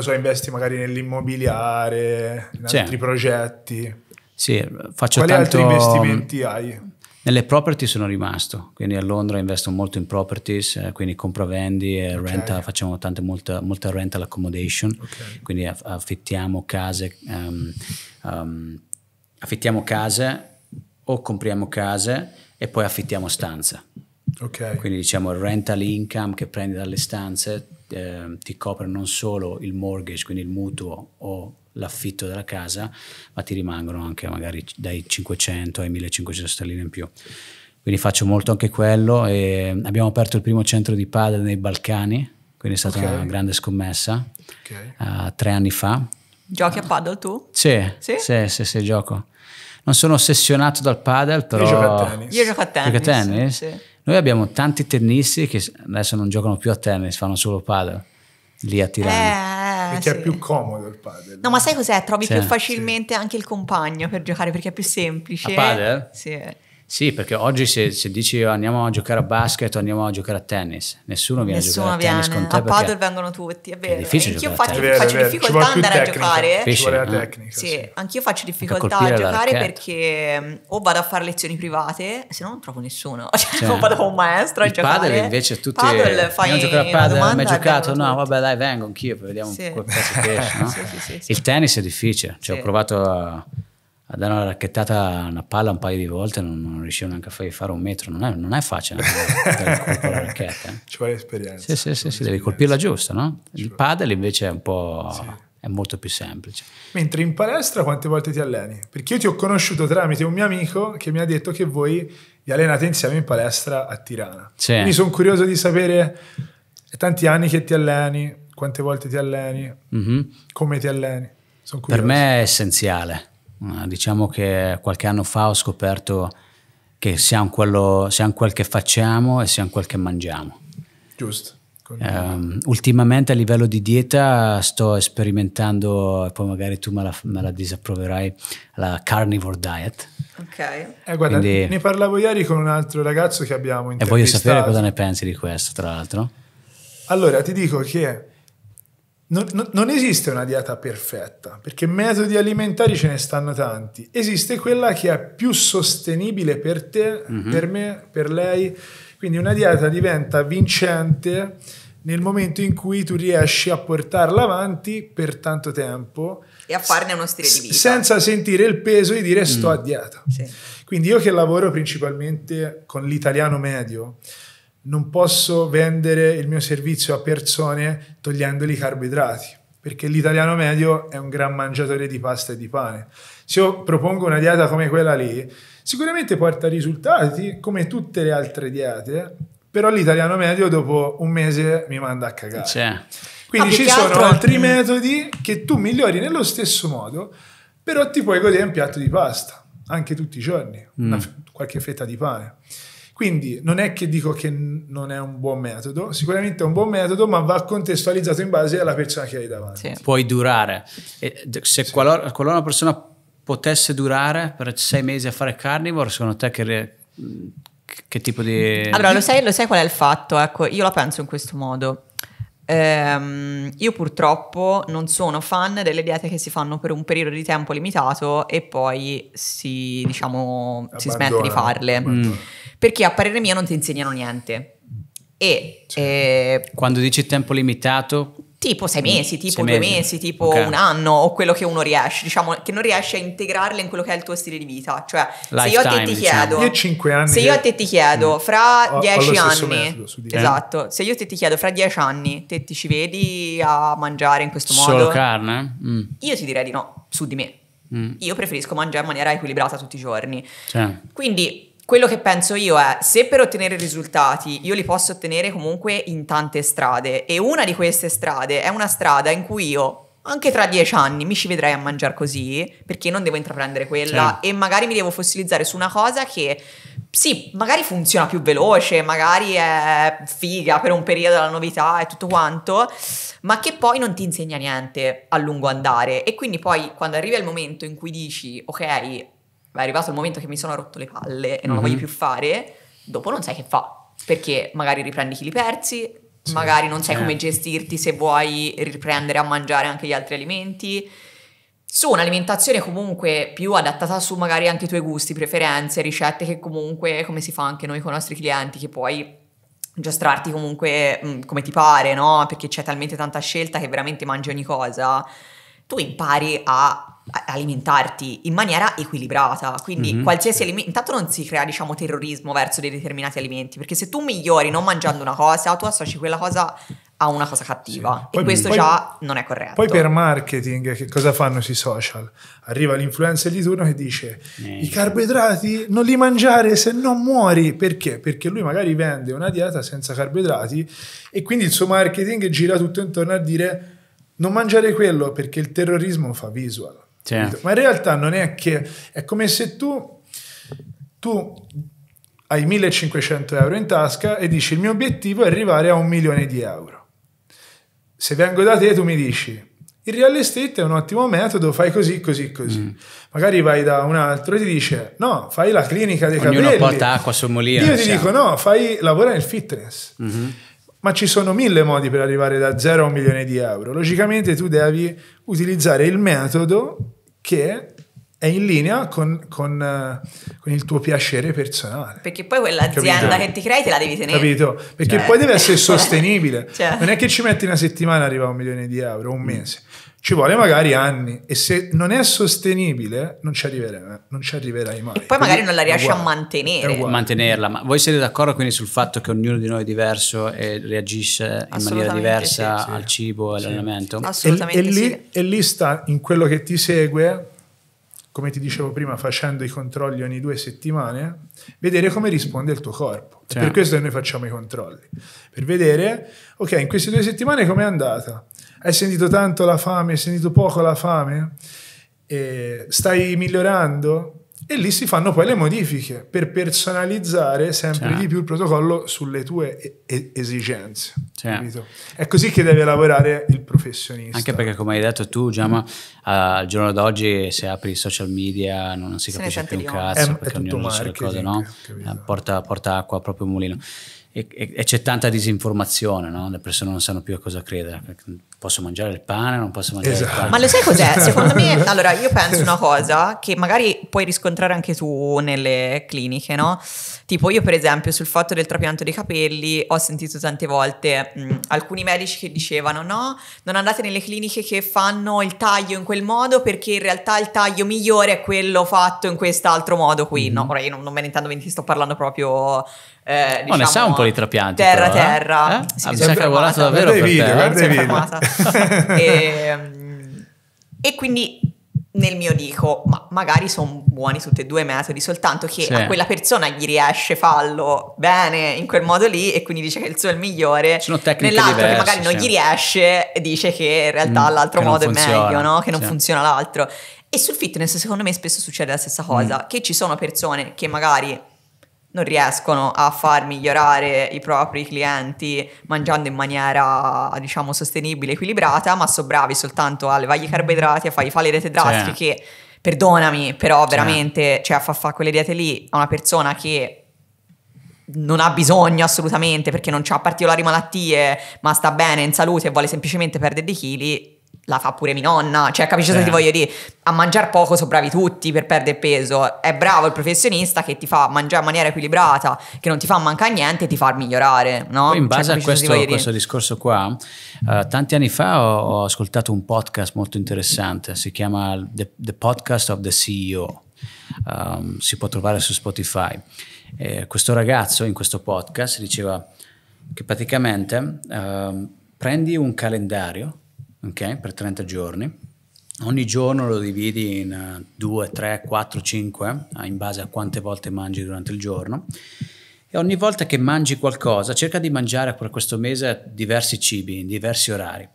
lo so, investi magari nell'immobiliare, in altri progetti? Sì, faccio Quali tanto... altri investimenti hai? Nelle property sono rimasto, quindi a Londra investo molto in properties, eh, quindi compravendi e okay. renta, facciamo tante, molta, molta rental accommodation, okay. quindi affittiamo case, um, um, affittiamo case o compriamo case e poi affittiamo stanze. Okay. Quindi diciamo il rental income che prendi dalle stanze eh, ti copre non solo il mortgage, quindi il mutuo o l'affitto della casa, ma ti rimangono anche magari dai 500 ai 1500 sterline in più. Quindi faccio molto anche quello. E mm, abbiamo aperto il primo centro di padel nei Balcani, quindi è stata okay. una grande scommessa okay. uh, tre anni fa. Giochi a padel tu? Sì, sì, sì, sì, sì gioco. Non sono ossessionato dal padel, però... Io gioco a tennis. Io gioco a tennis. tennis? Sì. Noi abbiamo tanti tennisti che adesso non giocano più a tennis, fanno solo padel lì a Tirana. Eh perché sì. è più comodo il padel. No, ma sai cos'è? Trovi sì, più facilmente sì. anche il compagno per giocare perché è più semplice. Il padel? Eh? Sì. Eh. Sì, perché oggi se, se, dici andiamo a giocare a basket o andiamo a giocare a tennis, nessuno viene nessuno a giocare viene. a tennis con te. A padel vengono tutti, è vero. È difficile anch'io faccio, vero, faccio vero. difficoltà ad andare tecnica. a giocare. Difficile, Ci vuole tecnica, sì. sì, anch'io faccio difficoltà a giocare perché o vado a fare lezioni private, se no non trovo nessuno. [LAUGHS] Cioè, cioè, non vado con un maestro a giocare. Padel invece tutti... Padel fai a giocare a padel, hai mai giocato? No, vabbè dai, vengo anch'io, vediamo sì. quel pezzo che esce. [LAUGHS] Il tennis è difficile, cioè, ho provato a a dare una racchettata a una palla un paio di volte non, non riuscivo neanche a fare un metro, non è, non è facile colpire la racchetta. Eh. Ci vuole esperienza. Sì, sì, sì, sì devi colpirla giusta, no? Il padel invece è un po'... Sì. è molto più semplice. Mentre in palestra quante volte ti alleni? Perché io ti ho conosciuto tramite un mio amico che mi ha detto che voi vi allenate insieme in palestra a Tirana. Sì. Quindi sono curioso di sapere, è tanti anni che ti alleni, quante volte ti alleni, mm -hmm. come ti alleni. Per me è essenziale Diciamo che qualche anno fa ho scoperto che siamo, quello, siamo quel che facciamo e siamo quel che mangiamo. Giusto. Um, ultimamente a livello di dieta sto sperimentando, e poi magari tu me la, me la disapproverai, la carnivore diet. Ok. Eh, guarda, Quindi, ne parlavo ieri con un altro ragazzo che abbiamo intervistato. E voglio sapere cosa ne pensi di questo, tra l'altro. Allora, ti dico che non, non, non, esiste una dieta perfetta, perché metodi alimentari ce ne stanno tanti. Esiste quella che è più sostenibile per te, mm-hmm. per me, per lei. Quindi una dieta diventa vincente nel momento in cui tu riesci a portarla avanti per tanto tempo e a farne uno stile di vita senza sentire il peso di dire sto mm. a dieta. Sì. Quindi io che lavoro principalmente con l'italiano medio, non posso vendere il mio servizio a persone togliendoli i carboidrati, perché l'italiano medio è un gran mangiatore di pasta e di pane. Se io propongo una dieta come quella lì, sicuramente porta risultati come tutte le altre diete, però l'italiano medio dopo un mese mi manda a cagare. C'è. Cioè. Quindi ah, ci sono altro... altri metodi che tu migliori nello stesso modo, però ti puoi godere un piatto di pasta, anche tutti i giorni, mm. una, qualche fetta di pane. Quindi non è che dico che non è un buon metodo, sicuramente è un buon metodo, ma va contestualizzato in base alla persona che hai davanti. Sì. Puoi durare. E se sì. qualora, qualora, una persona potesse durare per sei mesi a fare carnivore, secondo te che, che tipo di... Allora, lo sai, lo sai qual è il fatto? Ecco, io la penso in questo modo. Um, io purtroppo non sono fan delle diete che si fanno per un periodo di tempo limitato e poi si, diciamo, si smette di farle. Abbandona. Mm perché a parere mio non ti insegnano niente. E cioè, eh, quando dici tempo limitato, tipo sei mm, mesi, tipo sei due mesi, mesi tipo okay. un anno o quello che uno riesce, diciamo che non riesce a integrarle in quello che è il tuo stile di vita. Cioè, Life se io a te ti diciamo. chiedo, diciamo. se io a te ti chiedo mm. fra ho, dieci anni, metodo, eh? esatto, se io a te ti chiedo fra dieci anni, te ti ci vedi a mangiare in questo Solo modo? Solo carne? Mm. Io ti direi di no, su di me. Mm. Io preferisco mangiare in maniera equilibrata tutti i giorni. Cioè. Quindi quello che penso io è se per ottenere risultati io li posso ottenere comunque in tante strade e una di queste strade è una strada in cui io anche tra dieci anni mi ci vedrei a mangiare così perché non devo intraprendere quella sì. e magari mi devo fossilizzare su una cosa che sì, magari funziona più veloce, magari è figa per un periodo la novità e tutto quanto, ma che poi non ti insegna niente a lungo andare e quindi poi quando arriva il momento in cui dici ok, ma è arrivato il momento che mi sono rotto le palle e non mm-hmm. lo voglio mhm. più fare, dopo non sai che fa, perché magari riprendi chili persi, sì, magari non sai sì. come gestirti se vuoi riprendere a mangiare anche gli altri alimenti. Su un'alimentazione comunque più adattata su magari anche i tuoi gusti, preferenze, ricette che comunque, come si fa anche noi con i nostri clienti, che puoi giostrarti comunque mh, mm, come ti pare, no? Perché c'è talmente tanta scelta che veramente mangi ogni cosa. Tu impari a alimentarti in maniera equilibrata, quindi mm-hmm. qualsiasi alimento, intanto non si crea diciamo terrorismo verso dei determinati alimenti, perché se tu migliori non mangiando una cosa, tu associ quella cosa a una cosa cattiva sì. e questo poi, già non è corretto. Poi per marketing che cosa fanno sui social? Arriva l'influencer di turno che dice eh. i carboidrati non li mangiare se non muori, perché? Perché lui magari vende una dieta senza carboidrati e quindi il suo marketing gira tutto intorno a dire non mangiare quello perché il terrorismo fa visual Certo. Ma in realtà non è che... È come se tu, tu hai 1500 euro in tasca e dici il mio obiettivo è arrivare a un milione di euro. Se vengo da te tu mi dici il real estate è un ottimo metodo, fai così, così, così. Mm. Magari vai da un altro e ti dice no, fai la clinica dei Ognuno capelli. Ognuno porta acqua sul mulino. Io ti siamo. dico no, fai, lavora nel fitness. Mm-hmm ma ci sono mille modi per arrivare da zero a un milione di euro. Logicamente tu devi utilizzare il metodo che è in linea con, con, eh, con il tuo piacere personale. Perché poi quell'azienda Capito? che ti crei te la devi tenere. Capito? Perché cioè. poi deve essere sostenibile. [LAUGHS] Cioè. Non è che ci metti una settimana e arriva a un milione di euro, un mm. mese ci vuole magari anni e se non è sostenibile non ci arriverai, eh, non ci arriverai mai. E poi magari non la riesci a mantenere. Mantenerla, ma voi siete d'accordo quindi sul fatto che ognuno di noi è diverso e reagisce in maniera diversa sì, al cibo e sì. all'allenamento? Assolutamente. E, e, lì, e lì sta in quello che ti segue, come ti dicevo prima, facendo i controlli ogni due settimane, vedere come risponde il tuo corpo. Certo. Per questo noi facciamo i controlli, per vedere, ok, in queste due settimane com'è andata? hai sentito tanto la fame, hai sentito poco la fame, eh, stai migliorando e lì si fanno poi le modifiche per personalizzare sempre C'è. Cioè. di più il protocollo sulle tue esigenze. Cioè. È così che deve lavorare il professionista. Anche perché come hai detto tu, Giamma, al giorno d'oggi se apri i social media non si capisce più un cazzo, è, perché è ognuno dice le cose, no? Eh, porta, porta acqua proprio un mulino e, e c'è tanta disinformazione, no? le persone non sanno più a cosa credere. Posso mangiare il pane, non posso mangiare esatto. il pane. Ma lo sai cos'è? [LAUGHS] Esatto. Secondo me, allora io penso una cosa che magari puoi riscontrare anche tu nelle cliniche, no? Tipo io per esempio sul fatto del trapianto dei capelli ho sentito tante volte mh, mm, alcuni medici che dicevano no, non andate nelle cliniche che fanno il taglio in quel modo perché in realtà il taglio migliore è quello fatto in quest'altro modo qui, mm-hmm. no? Ora io non, non me ne intendo, ti sto parlando proprio eh, diciamo, oh, ne sa un diciamo, po' di trapianti terra però, eh? terra eh? eh? sì, ah, mi sa che ha volato davvero per video, guarda i video. e, [LAUGHS] ehm, e quindi nel mio dico, ma magari sono buoni tutti e due i metodi, soltanto che sì. a quella persona gli riesce fallo bene in quel modo lì e quindi dice che il suo è il migliore, sono nell'altro diverse, che magari non gli riesce dice che in mm, realtà mm, l'altro modo è meglio, no? che non sì. funziona l'altro. E sul fitness secondo me spesso succede la stessa mm. cosa, mm. che ci sono persone che magari non riescono a far migliorare i propri clienti mangiando in maniera diciamo sostenibile, equilibrata, ma sono bravi soltanto a levargli i carboidrati, a fargli fare le diete drastiche cioè. che perdonami, però veramente cioè, a far fare quelle diete lì a una persona che non ha bisogno assolutamente perché non ha particolari malattie, ma sta bene in salute e vuole semplicemente perdere dei chili la fa pure mia nonna, cioè capisci cosa ti voglio dire? A mangiare poco sono bravi tutti per perdere peso, è bravo il professionista che ti fa mangiare in maniera equilibrata, che non ti fa mancare niente e ti fa migliorare, no? Poi in cioè, base cioè, a questo, questo discorso qua, uh, tanti anni fa ho, ho, ascoltato un podcast molto interessante, si chiama The, the Podcast of the CEO, um, ehm, si può trovare su Spotify. Eh, questo ragazzo in questo podcast diceva che praticamente uh, prendi un calendario, okay, per 30 giorni. Ogni giorno lo dividi in 2, 3, 4, 5, in base a quante volte mangi durante il giorno. E ogni volta che mangi qualcosa, cerca di mangiare per questo mese diversi cibi, in diversi orari.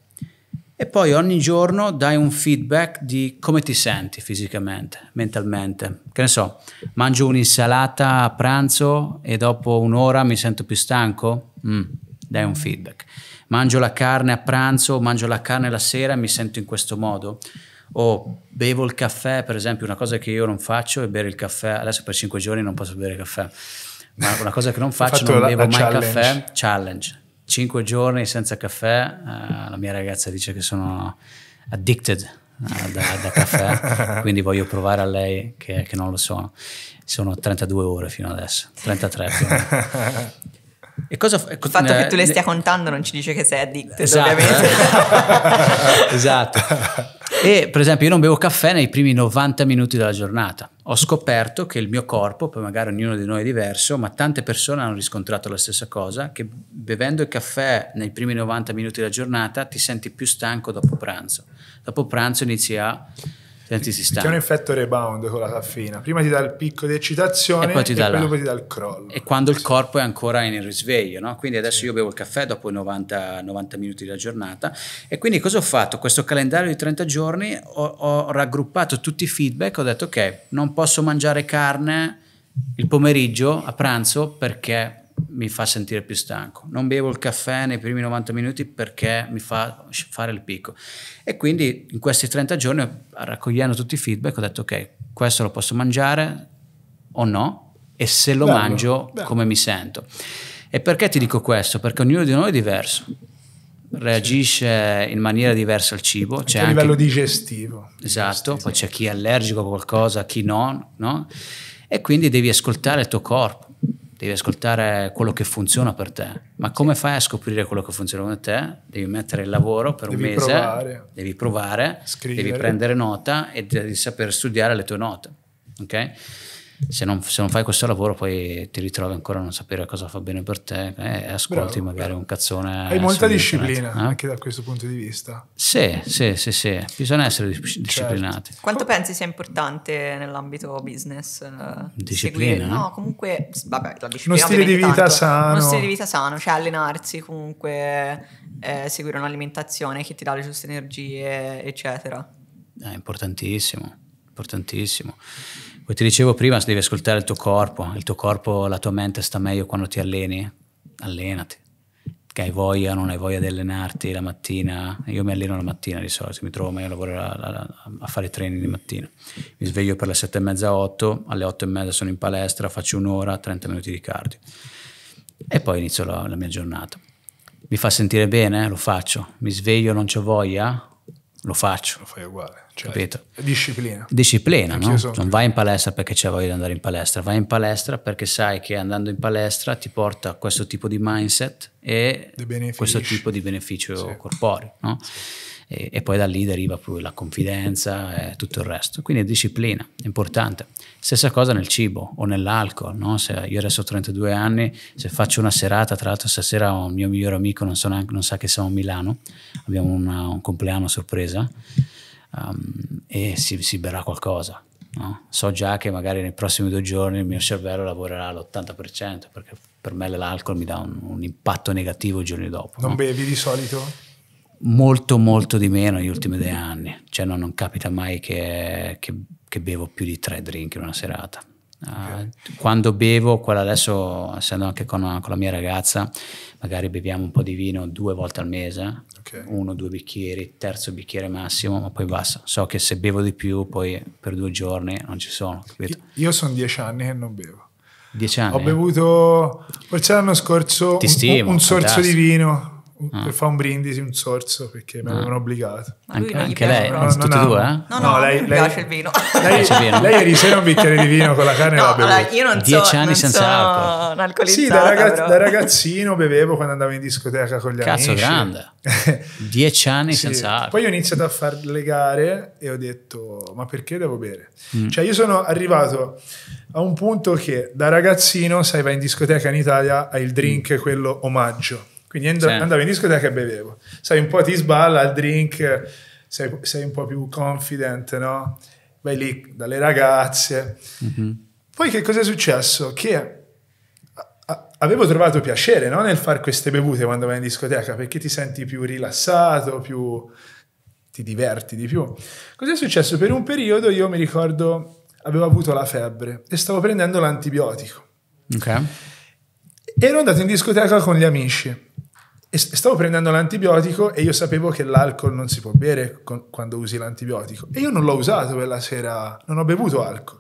E poi ogni giorno dai un feedback di come ti senti fisicamente, mentalmente. Che ne so, mangio un'insalata a pranzo e dopo un'ora mi sento più stanco? Mm, dai un feedback mangio la carne a pranzo, mangio la carne la sera e mi sento in questo modo. O bevo il caffè, per esempio, una cosa che io non faccio è bere il caffè. Adesso per cinque giorni non posso bere caffè, ma una cosa che non [LAUGHS] faccio, non la, bevo la mai challenge. caffè. Challenge. Cinque giorni senza caffè, eh, la mia ragazza dice che sono addicted. Eh, da, da, caffè, [LAUGHS] quindi voglio provare a lei che, che, non lo sono. Sono 32 ore fino adesso, 33. Fino [LAUGHS] E cosa, Il fatto eh, che tu le stia contando non ci dice che sei addicted, esatto. ovviamente. [LAUGHS] esatto. [LAUGHS] E per esempio io non bevo caffè nei primi 90 minuti della giornata. Ho scoperto che il mio corpo, poi magari ognuno di noi è diverso, ma tante persone hanno riscontrato la stessa cosa, che bevendo il caffè nei primi 90 minuti della giornata ti senti più stanco dopo pranzo. Dopo pranzo inizi a senti si stanca. C'è un effetto rebound con la caffeina. Prima ti dà il picco di eccitazione e poi, ti dà, e poi ti dà il crollo. E quando il corpo è ancora in risveglio, no? Quindi adesso sì. io bevo il caffè dopo 90, 90, minuti della giornata. E quindi cosa ho fatto? Questo calendario di 30 giorni ho, ho raggruppato tutti i feedback, ho detto ok, non posso mangiare carne il pomeriggio a pranzo perché mi fa sentire più stanco. Non bevo il caffè nei primi 90 minuti perché mi fa fare il picco. E quindi in questi 30 giorni, raccogliendo tutti i feedback, ho detto ok, questo lo posso mangiare o no e se lo bello, mangio bello. come mi sento. E perché ti dico questo? Perché ognuno di noi è diverso reagisce sì. in maniera diversa al cibo. C'è a anche... livello digestivo. Esatto, digestivo. poi c'è chi è allergico a qualcosa, chi no, no? E quindi devi ascoltare il tuo corpo devi ascoltare quello che funziona per te. Ma come fai a scoprire quello che funziona per te? Devi mettere il lavoro per devi un mese, provare, devi provare, scrivere. devi prendere nota e devi saper studiare le tue note. Okay? se non, se non, fai questo lavoro poi ti ritrovi ancora a non sapere cosa fa bene per te eh, e eh, ascolti bravo, magari bravo. un cazzone. Hai molta disciplina eh? anche da questo punto di vista. Sì, sì, sì, sì. bisogna essere certo. disciplinati. Quanto pensi sia importante nell'ambito business? Eh, disciplina? Seguire? No, comunque, vabbè, la disciplina. Uno stile di vita tanto. sano. Uno stile di vita sano, cioè allenarsi comunque, eh, seguire un'alimentazione che ti dà le giuste energie, eccetera. È importantissimo, importantissimo. Come ti dicevo prima, devi ascoltare il tuo corpo, il tuo corpo, la tua mente sta meglio quando ti alleni, allenati. Che hai voglia, o non hai voglia di allenarti la mattina. Io mi alleno la mattina di solito, mi trovo meglio a lavorare a, fare i treni di mattina. Mi sveglio per le sette e mezza, otto, alle otto e mezza sono in palestra, faccio un'ora, 30 minuti di cardio. E poi inizio la, la mia giornata mi fa sentire bene, lo faccio. Mi sveglio, non c'ho voglia, lo faccio. Lo fai uguale. Cioè, capito? Disciplina. Disciplina, no? Sono... Non vai in palestra perché c'è voglia di andare in palestra, vai in palestra perché sai che andando in palestra ti porta questo tipo di mindset e questo tipo di beneficio sì. corporeo, no? Sì e, e poi da lì deriva poi la confidenza e tutto il resto. Quindi disciplina, è importante. Stessa cosa nel cibo o nell'alcol, no? io adesso ho 32 anni, se faccio una serata, tra l'altro stasera ho un mio migliore amico, non, so neanche, non sa che siamo a Milano, abbiamo una, un compleanno sorpresa um, e si, si berrà qualcosa. No? So già che magari nei prossimi due giorni il mio cervello lavorerà all'80% perché per me l'alcol mi dà un, un impatto negativo i giorni dopo. Non no? bevi di solito? molto molto di meno negli ultimi due anni, cioè no, non capita mai che, che, che, bevo più di tre drink in una serata. Uh, okay. quando bevo, quella adesso, essendo anche con, con, la mia ragazza, magari beviamo un po' di vino due volte al mese, okay. uno, due bicchieri, terzo bicchiere massimo, ma poi basta. So che se bevo di più, poi per due giorni non ci sono. Capito? Io sono dieci anni che non bevo. Dieci anni? Ho eh? bevuto, forse l'anno scorso, stimo, un, un sorso di vino ah. per fare un brindisi, un sorso, perché mi ah. avevano ah. obbligato. Anche, anche lei? No, tutti e due? Eh? No, no, no lei, mi [LAUGHS] lei, piace il vino. Lei, il vino. lei ieri sera un bicchiere di vino con la carne no, la bevuta. Allora, io non Dieci so, anni non senza so alcol. Sì, da, ragaz- da, ragazzino bevevo quando andavo in discoteca con gli Cazzo amici. Cazzo grande. [LAUGHS] Dieci anni sì. senza alcol. Poi ho iniziato a fare le gare e ho detto, ma perché devo bere? Mm. Cioè io sono arrivato a un punto che da ragazzino, sai, vai in discoteca in Italia, hai il drink, mm. quello omaggio quindi and- certo. andavo in discoteca e bevevo. Sai, un po' ti sballa il drink, sei, sei un po' più confident, no? Vai lì dalle ragazze. Mm-hmm. Poi che cosa è successo? Che avevo trovato piacere no? nel fare queste bevute quando vai in discoteca perché ti senti più rilassato, più ti diverti di più. Cos'è successo? Per un periodo io mi ricordo avevo avuto la febbre e stavo prendendo l'antibiotico. Ok. Ero andato in discoteca con gli amici e stavo prendendo l'antibiotico e io sapevo che l'alcol non si può bere con, quando usi l'antibiotico e io non l'ho usato quella sera, non ho bevuto alcol.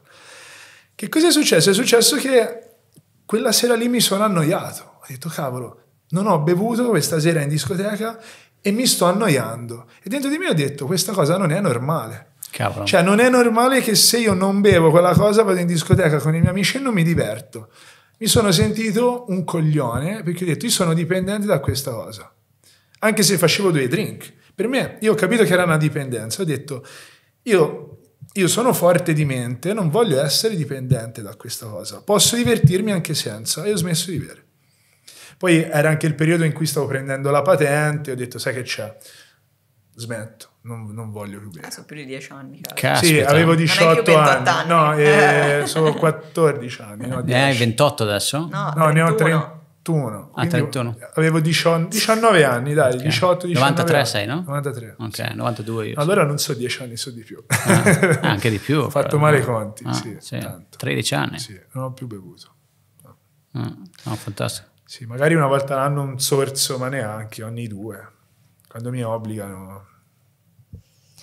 Che cosa è successo? È successo che quella sera lì mi sono annoiato. Ho detto cavolo, non ho bevuto questa sera in discoteca e mi sto annoiando. E dentro di me ho detto questa cosa non è normale. Cavolo. Cioè non è normale che se io non bevo quella cosa vado in discoteca con i miei amici e non mi diverto mi sono sentito un coglione perché ho detto io sono dipendente da questa cosa. Anche se facevo due drink. Per me, io ho capito che era una dipendenza. Ho detto io, io sono forte di mente, non voglio essere dipendente da questa cosa. Posso divertirmi anche senza. E ho smesso di bere. Poi era anche il periodo in cui stavo prendendo la patente, ho detto sai che c'è, smetto non, non voglio più bere. Ah, sono più di 10 anni. Sì, avevo 18 anni. anni. No, eh, eh. sono 14 anni. No, ne eh, hai 28 adesso? No, no ne ho 31. Ah, 31. Avevo 19 anni, dai, okay. 18, 19 93 anni. sei, no? 93. Ok, sì. 92 io. Allora sì. non so 10 anni, so di più. Ah, ah anche di più. [LAUGHS] Ho fatto male i conti, ah, sì, sì. 13 anni? Sì, non ho più bevuto. No, ah, no fantastico. Sì, magari una volta l'anno un sorso, ma neanche, ogni due. Quando mi obbligano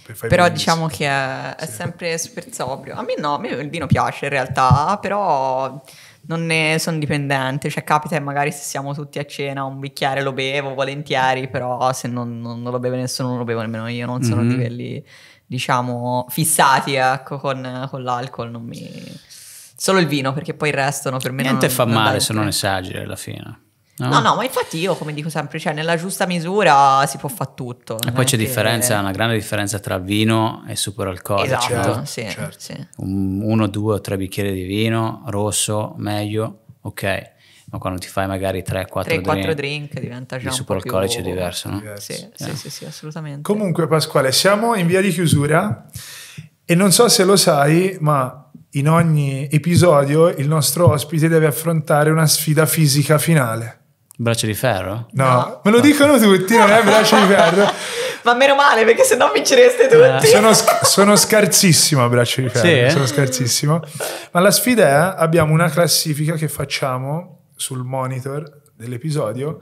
per però diciamo che è, sì. sempre super sobrio. A me no, a me il vino piace in realtà, però non ne sono dipendente, cioè capita che magari se siamo tutti a cena un bicchiere lo bevo volentieri, però se non, non, lo beve nessuno non lo bevo nemmeno io, non sono mm-hmm. di quelli diciamo fissati ecco, con, con l'alcol, non mi... Solo il vino, perché poi il resto no, per me Niente non, fa male se non esageri alla fine. No? no? no, ma infatti io come dico sempre, cioè nella giusta misura si può fare tutto. E poi c'è differenza, una grande differenza tra vino e superalcolico. Esatto, no? Certo. sì, certo. sì. uno, due o tre bicchieri di vino, rosso, meglio, ok. Ma quando ti fai magari tre, quattro drink, drink diventa già il superalcolico è diverso, no? Diverso. sì, sì, sì, sì, assolutamente. Comunque Pasquale, siamo in via di chiusura e non so se lo sai, ma in ogni episodio il nostro ospite deve affrontare una sfida fisica finale. Braccio di ferro? No, no. me lo dicono tutti, non è braccio di ferro. Ma meno male, perché sennò vincereste tutti. Eh. Sono, sono, scarsissimo a braccio di ferro, sì? sono scarsissimo. Ma la sfida è, abbiamo una classifica che facciamo sul monitor dell'episodio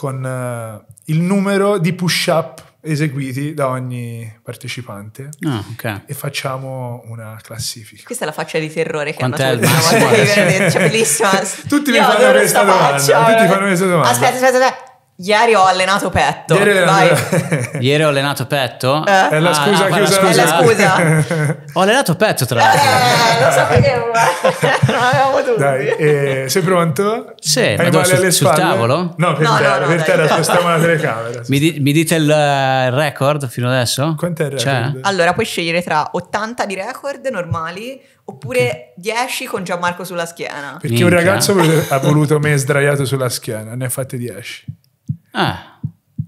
con uh, il numero di push-up eseguiti da ogni partecipante ah, okay. e facciamo una classifica. Questa è la faccia di terrore che hanno tutti una [LAUGHS] cioè, bellissima. Tutti mi eh. fanno questa domanda. Aspetta, aspetta, aspetta. Ieri ho allenato petto. Ieri, Vai. [LAUGHS] Ieri ho allenato petto. Eh? Ah, è la scusa ah, no, chiusa. È la scusa. ho allenato petto, tra l'altro. Eh, lo sapevo. [LAUGHS] non avevamo dubbi. Dai, eh, sei pronto? Sì. Hai male su, alle sul spalle? tavolo? No, per no, terra, no, no, per terra spostiamo la telecamera. Mi, di, mi, dite il record fino adesso? Quanto è il cioè? record? Cioè? Allora, puoi scegliere tra 80 di record normali oppure 10 con Gianmarco sulla schiena. Perché Minchia. un ragazzo ha voluto me sdraiato sulla schiena, ne ha fatte 10. Ah,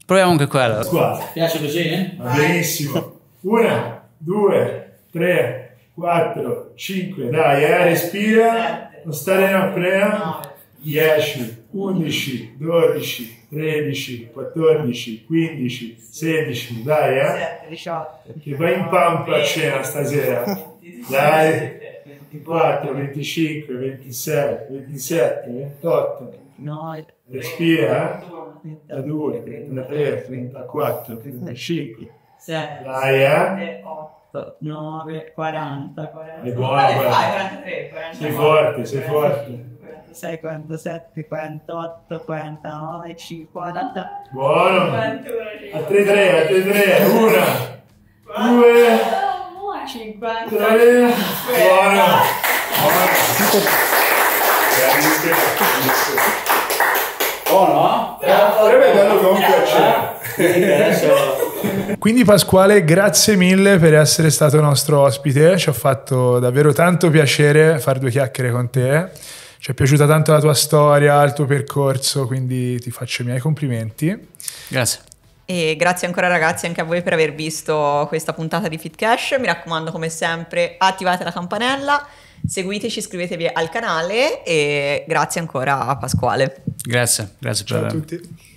proviamo anche quella. Squadra. Piace così? Va benissimo. Una, due, tre, quattro, cinque. Dai, eh, respira. Non stare in apprea. 10, 11, 12, 13, 14, 15, 16. Dai, eh. Che vai in pampa a cena stasera. Dai. 24, 25, 26, 27, 28. 9, Respira, 32, 33, 34, 35, 6, Dai, eh? 8, 9, 40, 41. È buona, fai, 43, 44. Sei forte, sei forte. 46, 47, 48, 49, 50. Buono! Altri 3, altri 3, una, due, 50. Tre. Buono! Buono! Grazie buono, Sarebbe bello che un piacere. Quindi Pasquale, grazie mille per essere stato nostro ospite, ci ha fatto davvero tanto piacere fare due chiacchiere con te ci è piaciuta tanto la tua storia, il tuo percorso, quindi ti faccio i miei complimenti. Grazie. E grazie ancora ragazzi anche a voi per aver visto questa puntata di Cash, Mi raccomando come sempre attivate la campanella Seguiteci, iscrivetevi al canale e grazie ancora a Pasquale. Grazie, grazie Ciao per... a tutti.